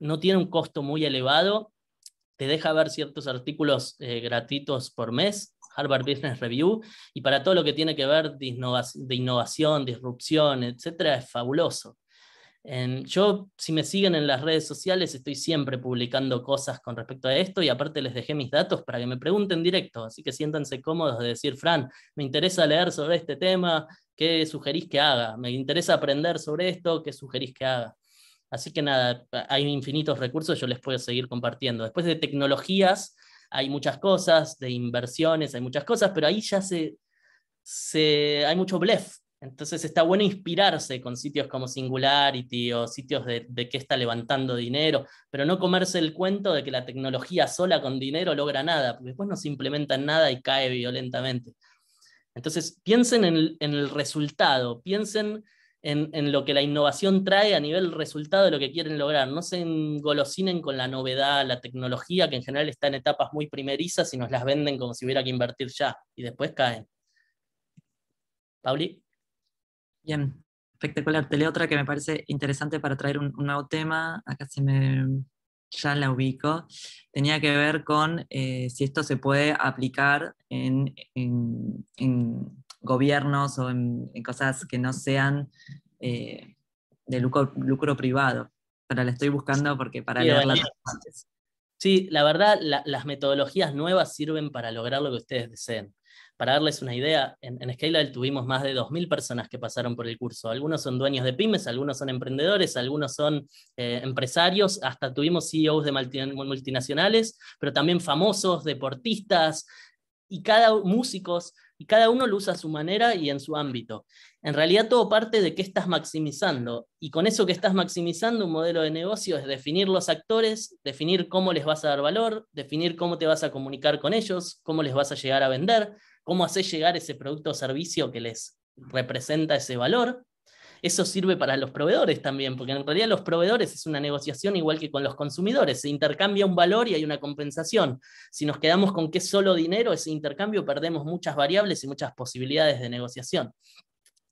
no tiene un costo muy elevado, te deja ver ciertos artículos eh, gratuitos por mes, Harvard Business Review, y para todo lo que tiene que ver de, innovación, de, innovación, disrupción, etcétera, es fabuloso yo, si me siguen en las redes sociales, estoy siempre publicando cosas con respecto a esto y aparte les dejé mis datos para que me pregunten directo, así que siéntanse cómodos de decir, Fran, me interesa leer sobre este tema, ¿qué sugerís que haga? Me interesa aprender sobre esto, ¿qué sugerís que haga? Así que nada, hay infinitos recursos, yo les puedo seguir compartiendo. Después de tecnologías, hay muchas cosas, de inversiones, hay muchas cosas, pero ahí ya se, hay mucho blef entonces está bueno inspirarse con sitios como Singularity o sitios de, que está levantando dinero, pero no comerse el cuento de que la tecnología sola con dinero logra nada, porque después no se implementa nada y cae violentamente. Entonces piensen en el, resultado, piensen en, lo que la innovación trae a nivel resultado de lo que quieren lograr. No se engolosinen con la novedad, la tecnología, que en general está en etapas muy primerizas y nos las venden como si hubiera que invertir ya, y después caen. Pauli. Bien, espectacular. Te leo otra que me parece interesante para traer un, nuevo tema. Acá se me ya la ubico. Tenía que ver con eh, si esto se puede aplicar en, gobiernos o en, cosas que no sean eh, de lucro, lucro, privado. Pero la estoy buscando porque para leerla Sí, la verdad, las metodologías nuevas sirven para lograr lo que ustedes deseen. Para darles una idea, en, en Scalable tuvimos más de 2.000 personas que pasaron por el curso. Algunos son dueños de pymes, algunos son emprendedores, algunos son eh, empresarios, hasta tuvimos CEOs de multinacionales, pero también famosos, deportistas y cada músicos, y cada uno lo usa a su manera y en su ámbito. En realidad todo parte de qué estás maximizando. Y con eso que estás maximizando un modelo de negocio es definir los actores, definir cómo les vas a dar valor, definir cómo te vas a comunicar con ellos, cómo les vas a llegar a vender, cómo hacer llegar ese producto o servicio que les representa ese valor. Eso sirve para los proveedores también, porque en realidad los proveedores es una negociación igual que con los consumidores, se intercambia un valor y hay una compensación. Si nos quedamos con que solo dinero, ese intercambio, perdemos muchas variables y muchas posibilidades de negociación.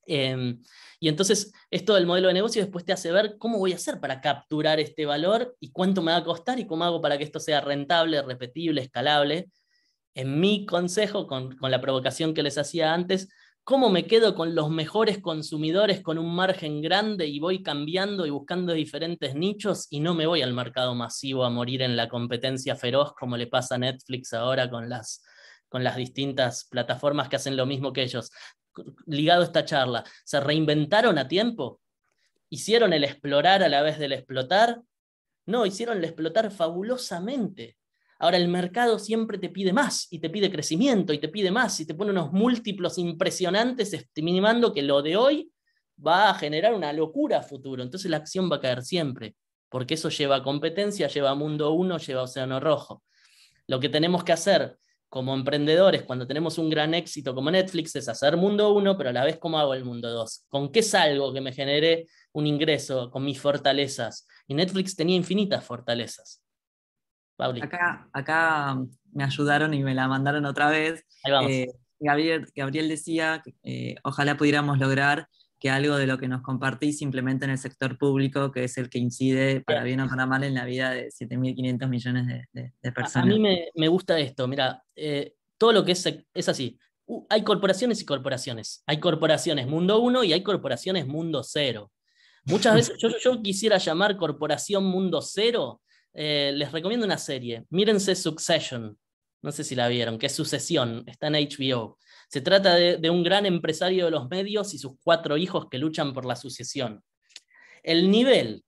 Em, y entonces, esto del modelo de negocio después te hace ver cómo voy a hacer para capturar este valor y cuánto me va a costar y cómo hago para que esto sea rentable, repetible, escalable en mi consejo, con, la provocación que les hacía antes, ¿Cómo me quedo con los mejores consumidores con un margen grande y voy cambiando y buscando diferentes nichos y no me voy al mercado masivo a morir en la competencia feroz como le pasa a Netflix ahora con con las distintas plataformas que hacen lo mismo que ellos? Ligado a esta charla, ¿se reinventaron a tiempo? ¿Hicieron el explorar a la vez del explotar? No, hicieron el explotar fabulosamente. Ahora el mercado siempre te pide más y te pide crecimiento y te pide más y te pone unos múltiplos impresionantes estimando que lo de hoy va a generar una locura a futuro. Entonces la acción va a caer siempre, porque eso lleva competencia, lleva mundo uno, lleva océano rojo. Lo que tenemos que hacer como emprendedores cuando tenemos un gran éxito como Netflix es hacer mundo uno, pero a la vez cómo hago el mundo dos. ¿Con qué salgo que me genere un ingreso con mis fortalezas? Y Netflix tenía infinitas fortalezas Acá, um, me ayudaron y me la mandaron otra vez. Eh, Gabriel, decía, eh, ojalá pudiéramos lograr que algo de lo que nos compartís simplemente en el sector público, que es el que incide, para bien o para mal, en la vida de 7.500 millones de, personas. A, mí me, gusta esto, mira, eh, todo lo que es, es así. hay corporaciones y corporaciones. Hay corporaciones mundo uno y hay corporaciones mundo cero. Muchas veces yo, quisiera llamar corporación mundo cero, eh, les recomiendo una serie. Mírense Succession. No sé si la vieron, que es Sucesión, está en HBO. Se trata de, de un gran empresario de los medios y sus cuatro hijos que luchan por la sucesión. El nivel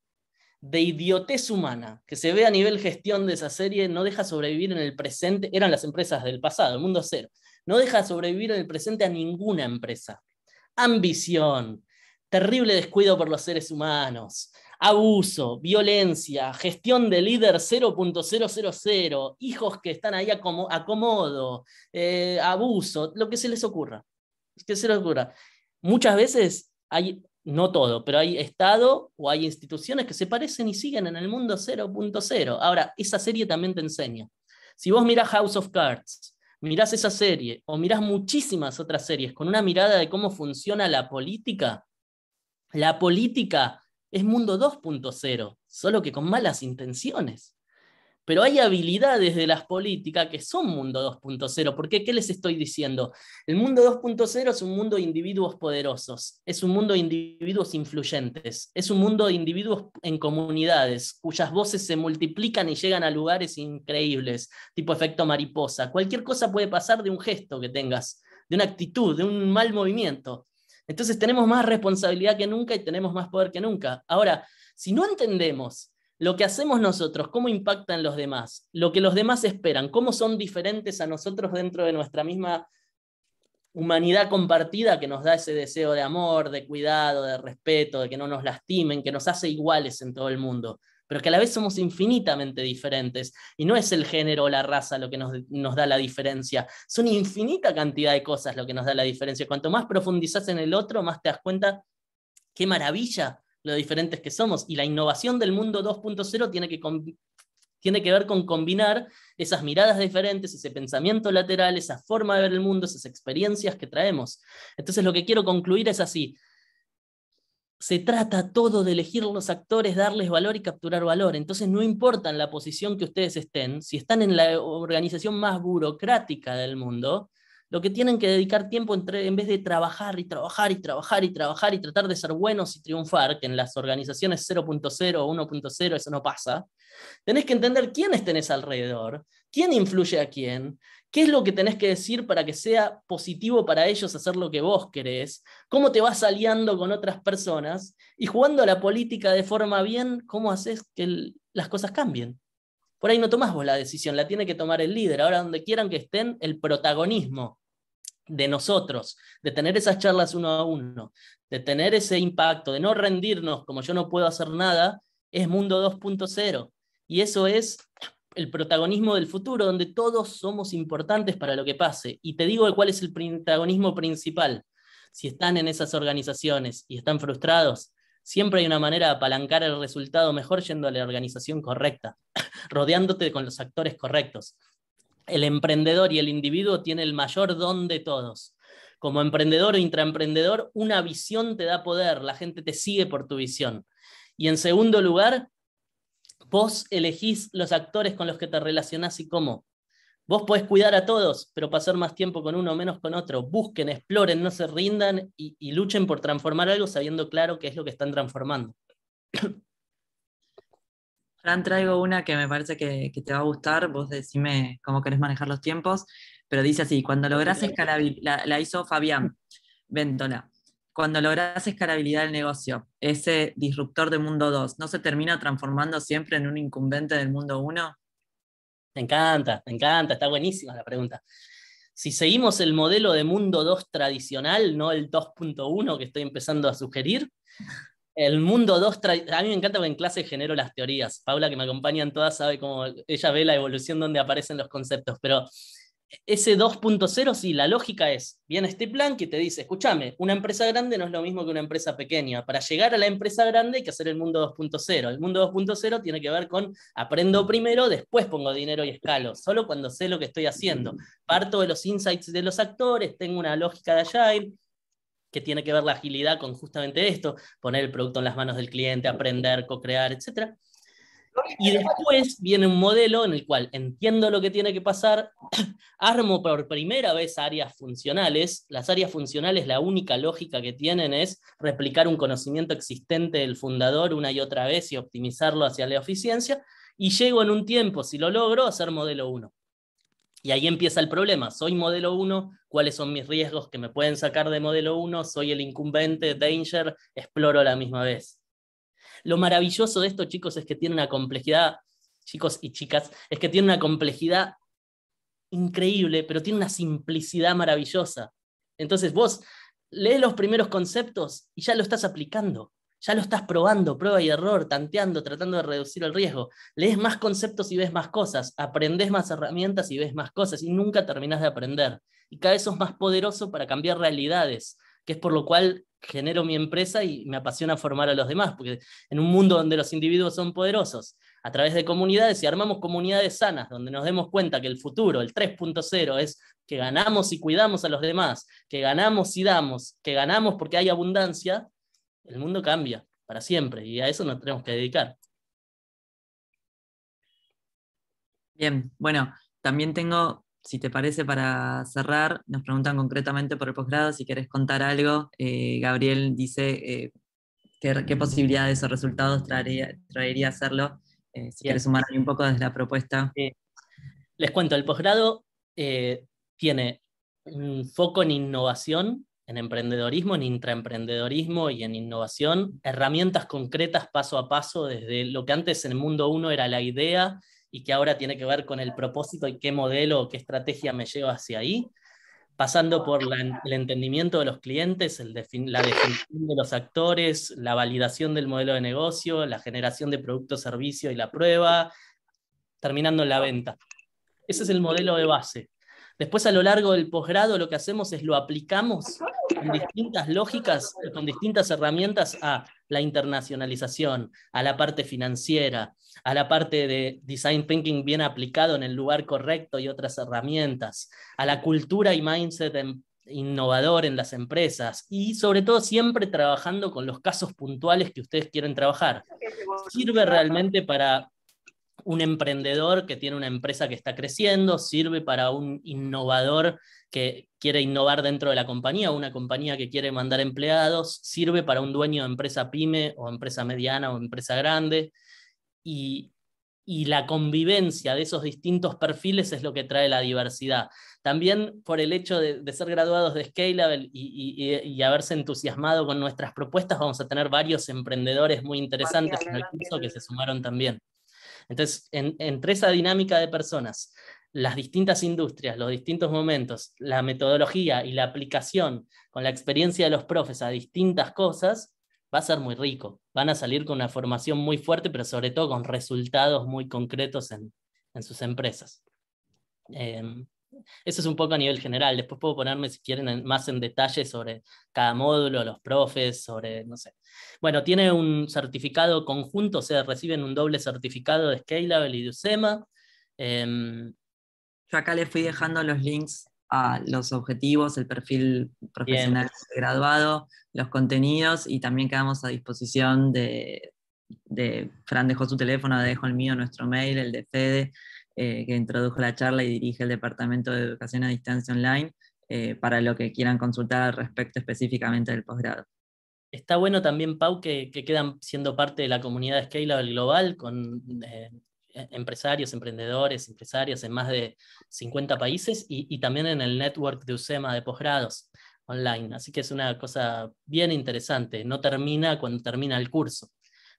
de idiotez humana que se ve a nivel gestión de esa serie no deja sobrevivir en el presente, eran las empresas del pasado, el mundo cero, no deja sobrevivir en el presente a ninguna empresa. Ambición, terrible descuido por los seres humanos, abuso, violencia, gestión de líder 0.000, hijos que están ahí acomodo, eh, abuso, lo que se les ocurra. Que se les ocurra. Muchas veces hay, no todo, pero hay Estado o hay instituciones que se parecen y siguen en el mundo 0.0. Ahora, esa serie también te enseña. Si vos mirás House of Cards, mirás esa serie o mirás muchísimas otras series con una mirada de cómo funciona la política, la política es mundo 2.0, solo que con malas intenciones. Pero hay habilidades de las políticas que son mundo 2.0. porque ¿Qué les estoy diciendo? El mundo 2.0 es un mundo de individuos poderosos, es un mundo de individuos influyentes, es un mundo de individuos en comunidades cuyas voces se multiplican y llegan a lugares increíbles, tipo efecto mariposa. Cualquier cosa puede pasar de un gesto que tengas, de una actitud, de un mal movimiento. Entonces tenemos más responsabilidad que nunca y tenemos más poder que nunca. Ahora, si no entendemos lo que hacemos nosotros, cómo impactan los demás, lo que los demás esperan, cómo son diferentes a nosotros dentro de nuestra misma humanidad compartida que nos da ese deseo de amor, de cuidado, de respeto, de que no nos lastimen, que nos hace iguales en todo el mundo pero que a la vez somos infinitamente diferentes. Y no es el género o la raza lo que nos, da la diferencia, Son infinita cantidad de cosas lo que nos da la diferencia. Cuanto más profundizas en el otro, más te das cuenta qué maravilla lo diferentes que somos. Y la innovación del mundo 2.0 tiene tiene que ver con combinar esas miradas diferentes, ese pensamiento lateral, esa forma de ver el mundo, esas experiencias que traemos. Entonces lo que quiero concluir es así, se trata todo de elegir los actores, darles valor y capturar valor. Entonces no importa en la posición que ustedes estén, si están en la organización más burocrática del mundo, lo que tienen que dedicar tiempo en vez de trabajar y trabajar y trabajar y trabajar y tratar de ser buenos y triunfar, que en las organizaciones 0.0 o 1.0 eso no pasa, tenés que entender quiénes tenés alrededor, quién influye a quién, ¿Qué es lo que tenés que decir para que sea positivo para ellos hacer lo que vos querés? ¿Cómo te vas aliando con otras personas? Y jugando a la política de forma bien, ¿cómo haces que las cosas cambien? Por ahí no tomás vos la decisión, la tiene que tomar el líder. Ahora, donde quieran que estén, el protagonismo de nosotros, de tener esas charlas uno a uno, de tener ese impacto, de no rendirnos como yo no puedo hacer nada, es Mundo 2.0. Y eso es el protagonismo del futuro, donde todos somos importantes para lo que pase. Y te digo cuál es el protagonismo principal. Si están en esas organizaciones y están frustrados, siempre hay una manera de apalancar el resultado mejor yendo a la organización correcta, [laughs] rodeándote con los actores correctos. El emprendedor y el individuo tiene el mayor don de todos. Como emprendedor o intraemprendedor, una visión te da poder, la gente te sigue por tu visión. Y en segundo lugar, Vos elegís los actores con los que te relacionás y cómo. Vos podés cuidar a todos, pero pasar más tiempo con uno menos con otro. Busquen, exploren, no se rindan y, luchen por transformar algo sabiendo claro qué es lo que están transformando. [coughs] Fran, traigo una que me parece que, te va a gustar. Vos decime cómo querés manejar los tiempos, pero dice así: cuando logras escalabilidad, la, hizo Fabián Véntola cuando logras escalabilidad del negocio, ese disruptor de mundo 2, ¿no se termina transformando siempre en un incumbente del mundo 1? Me encanta, me encanta, está buenísima la pregunta. Si seguimos el modelo de mundo 2 tradicional, no el 2.1 que estoy empezando a sugerir, el mundo 2, a mí me encanta que en clase genero las teorías. Paula, que me acompaña en todas, sabe cómo ella ve la evolución donde aparecen los conceptos, pero ese 2.0, sí, la lógica es, viene este plan que te dice, escúchame, una empresa grande no es lo mismo que una empresa pequeña. Para llegar a la empresa grande hay que hacer el mundo 2.0. El mundo 2.0 tiene que ver con aprendo primero, después pongo dinero y escalo, solo cuando sé lo que estoy haciendo. Parto de los insights de los actores, tengo una lógica de Agile que tiene que ver la agilidad con justamente esto, poner el producto en las manos del cliente, aprender, co-crear, etcétera y después viene un modelo en el cual entiendo lo que tiene que pasar, [clears throat] armo por primera vez áreas funcionales. Las áreas funcionales, la única lógica que tienen es replicar un conocimiento existente del fundador una y otra vez y optimizarlo hacia la eficiencia. Y llego en un tiempo, si lo logro, a ser modelo 1. Y ahí empieza el problema. Soy modelo 1, cuáles son mis riesgos que me pueden sacar de modelo 1, soy el incumbente, danger, exploro la misma vez. Lo maravilloso de esto, chicos, es que tiene una complejidad, chicos y chicas, es que tiene una complejidad increíble, pero tiene una simplicidad maravillosa. Entonces vos lees los primeros conceptos y ya lo estás aplicando, ya lo estás probando, prueba y error, tanteando, tratando de reducir el riesgo. Lees más conceptos y ves más cosas, aprendes más herramientas y ves más cosas y nunca terminas de aprender. Y cada vez sos más poderoso para cambiar realidades, que es por lo cual genero mi empresa y me apasiona formar a los demás, porque en un mundo donde los individuos son poderosos, a través de comunidades, si armamos comunidades sanas, donde nos demos cuenta que el futuro, el 3.0, es que ganamos y cuidamos a los demás, que ganamos y damos, que ganamos porque hay abundancia, el mundo cambia para siempre y a eso nos tenemos que dedicar. Bien, bueno, también tengo si te parece, para cerrar, nos preguntan concretamente por el posgrado, si quieres contar algo. Eh, Gabriel dice eh, qué, posibilidades o resultados traería, hacerlo. Eh, si quieres sumar un poco desde la propuesta. les cuento, el posgrado tiene un foco en innovación, en emprendedorismo, en intraemprendedorismo y en innovación, herramientas concretas paso a paso desde lo que antes en el mundo uno era la idea y que ahora tiene que ver con el propósito y qué modelo, o qué estrategia me lleva hacia ahí, pasando por el entendimiento de los clientes, la definición de los actores, la validación del modelo de negocio, la generación de producto, servicio y la prueba, terminando en la venta. Ese es el modelo de base. Después a lo largo del posgrado lo que hacemos es lo aplicamos con distintas lógicas, con distintas herramientas a la internacionalización, a la parte financiera, a la parte de design thinking bien aplicado en el lugar correcto y otras herramientas, a la cultura y mindset innovador en las empresas y sobre todo siempre trabajando con los casos puntuales que ustedes quieren trabajar. Sirve realmente para un emprendedor que tiene una empresa que está creciendo, sirve para un innovador que quiere innovar dentro de la compañía, una compañía que quiere mandar empleados, sirve para un dueño de empresa pyme o empresa mediana o empresa grande. Y, la convivencia de esos distintos perfiles es lo que trae la diversidad. También por el hecho de, ser graduados de Scalable y, y, haberse entusiasmado con nuestras propuestas, vamos a tener varios emprendedores muy interesantes en el curso que se sumaron también. Entonces, entre esa dinámica de personas, las distintas industrias, los distintos momentos, la metodología y la aplicación con la experiencia de los profes a distintas cosas, va a ser muy rico. Van a salir con una formación muy fuerte, pero sobre todo con resultados muy concretos en, sus empresas. Em, eso es un poco a nivel general. Después puedo ponerme, si quieren, más en detalle sobre cada módulo, los profes, sobre, no sé. Bueno, tiene un certificado conjunto, o sea, reciben un doble certificado de Scalable y de USEMA. Em, Yo acá les fui dejando los links a los objetivos, el perfil profesional graduado, los contenidos y también quedamos a disposición de, de Fran dejó su teléfono, dejo el mío, nuestro mail, el de Fede. Eh, que introdujo la charla y dirige el Departamento de Educación a Distancia Online, eh, para lo que quieran consultar respecto específicamente del posgrado. Está bueno también, Pau, que, quedan siendo parte de la comunidad Scalable Global con eh, empresarios, emprendedores, empresarias en más de 50 países y, y también en el network de USEMA de posgrados online. Así que es una cosa bien interesante. No termina cuando termina el curso.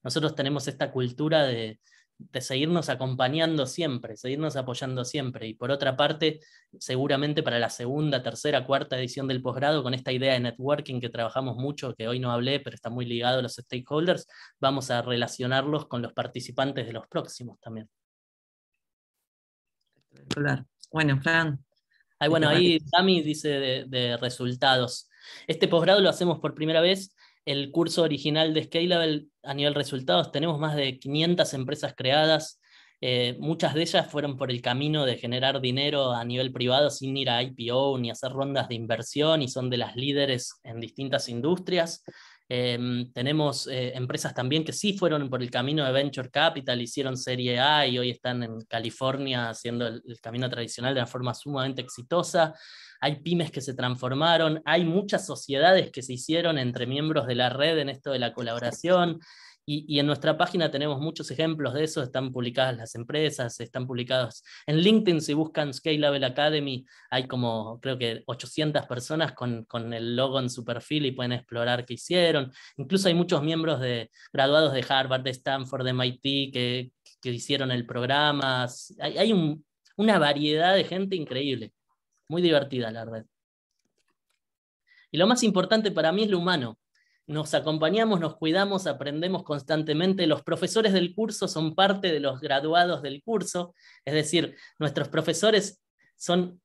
Nosotros tenemos esta cultura de, de seguirnos acompañando siempre, seguirnos apoyando siempre. Y por otra parte, seguramente para la segunda, tercera, cuarta edición del posgrado, con esta idea de networking que trabajamos mucho, que hoy no hablé, pero está muy ligado a los stakeholders, vamos a relacionarlos con los participantes de los próximos también. Bueno, Fran. Ay, bueno, ahí Dami dice de, de resultados. Este posgrado lo hacemos por primera vez el curso original de Scalable a nivel resultados, tenemos más de 500 empresas creadas, eh, muchas de ellas fueron por el camino de generar dinero a nivel privado sin ir a IPO ni hacer rondas de inversión y son de las líderes en distintas industrias. Em, tenemos eh, empresas también que sí fueron por el camino de Venture Capital, hicieron Serie A y hoy están en California haciendo el camino tradicional de una forma sumamente exitosa. Hay pymes que se transformaron, hay muchas sociedades que se hicieron entre miembros de la red en esto de la colaboración. Y, en nuestra página tenemos muchos ejemplos de eso, están publicadas las empresas, están publicadas en LinkedIn, si buscan Scaleable Academy, hay como creo que 800 personas con, el logo en su perfil y pueden explorar qué hicieron. Incluso hay muchos miembros de graduados de Harvard, de Stanford, de MIT que, hicieron el programa. Hay, una variedad de gente increíble, muy divertida la red. Y lo más importante para mí es lo humano. Nos acompañamos, nos cuidamos, aprendemos constantemente. Los profesores del curso son parte de los graduados del curso, es decir, nuestros profesores son,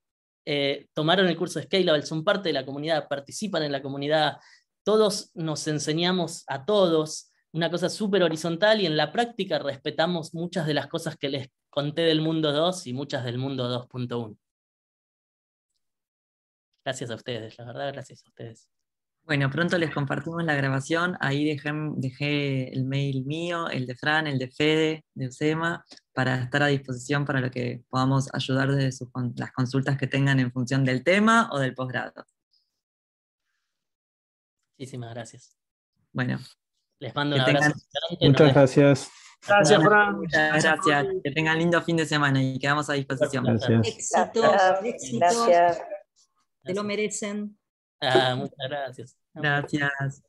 eh, tomaron el curso de Scalable, son parte de la comunidad, participan en la comunidad. Todos nos enseñamos a todos, una cosa súper horizontal y en la práctica respetamos muchas de las cosas que les conté del mundo 2 y muchas del mundo 2.1. Gracias a ustedes, la verdad, gracias a ustedes. Bueno, pronto les compartimos la grabación. Ahí dejé, el mail mío, el de Fran, el de Fede, de Usema, para estar a disposición para lo que podamos ayudar desde las consultas que tengan en función del tema o del posgrado. Muchísimas gracias. Bueno. Les mando un abrazo. Muchas gracias. Gracias, Fran. Muchas gracias. Que tengan lindo fin de semana y quedamos a disposición. Gracias. éxito, Te lo merecen. Ah, muchas gracias. Gracias.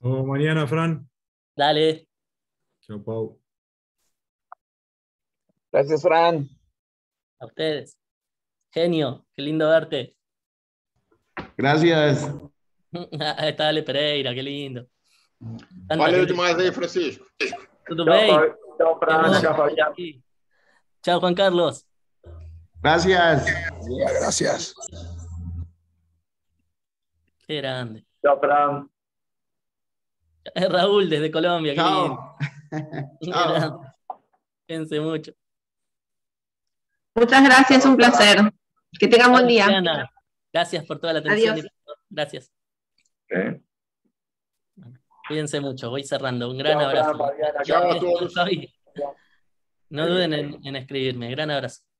Oh, mañana, Fran. Dale. Chao, Pau. Gracias, Fran. A ustedes. Genio, qué lindo verte. Gracias. dale [laughs] está Pereira, qué lindo. vale, Valeu demais Francisco. Tudo Fran. Tchau, Juan Carlos. Gracias. Gracias. Qué grande. Chao, Pram. [laughs] Raúl desde Colombia. Chao. [laughs] Chao. mucho. Muchas gracias, un placer. Que tengan buen día. gracias por toda la atención. Gracias. ¿Eh? Cuídense mucho, voy cerrando. Un gran abrazo. no duden en escribirme. Gran abrazo.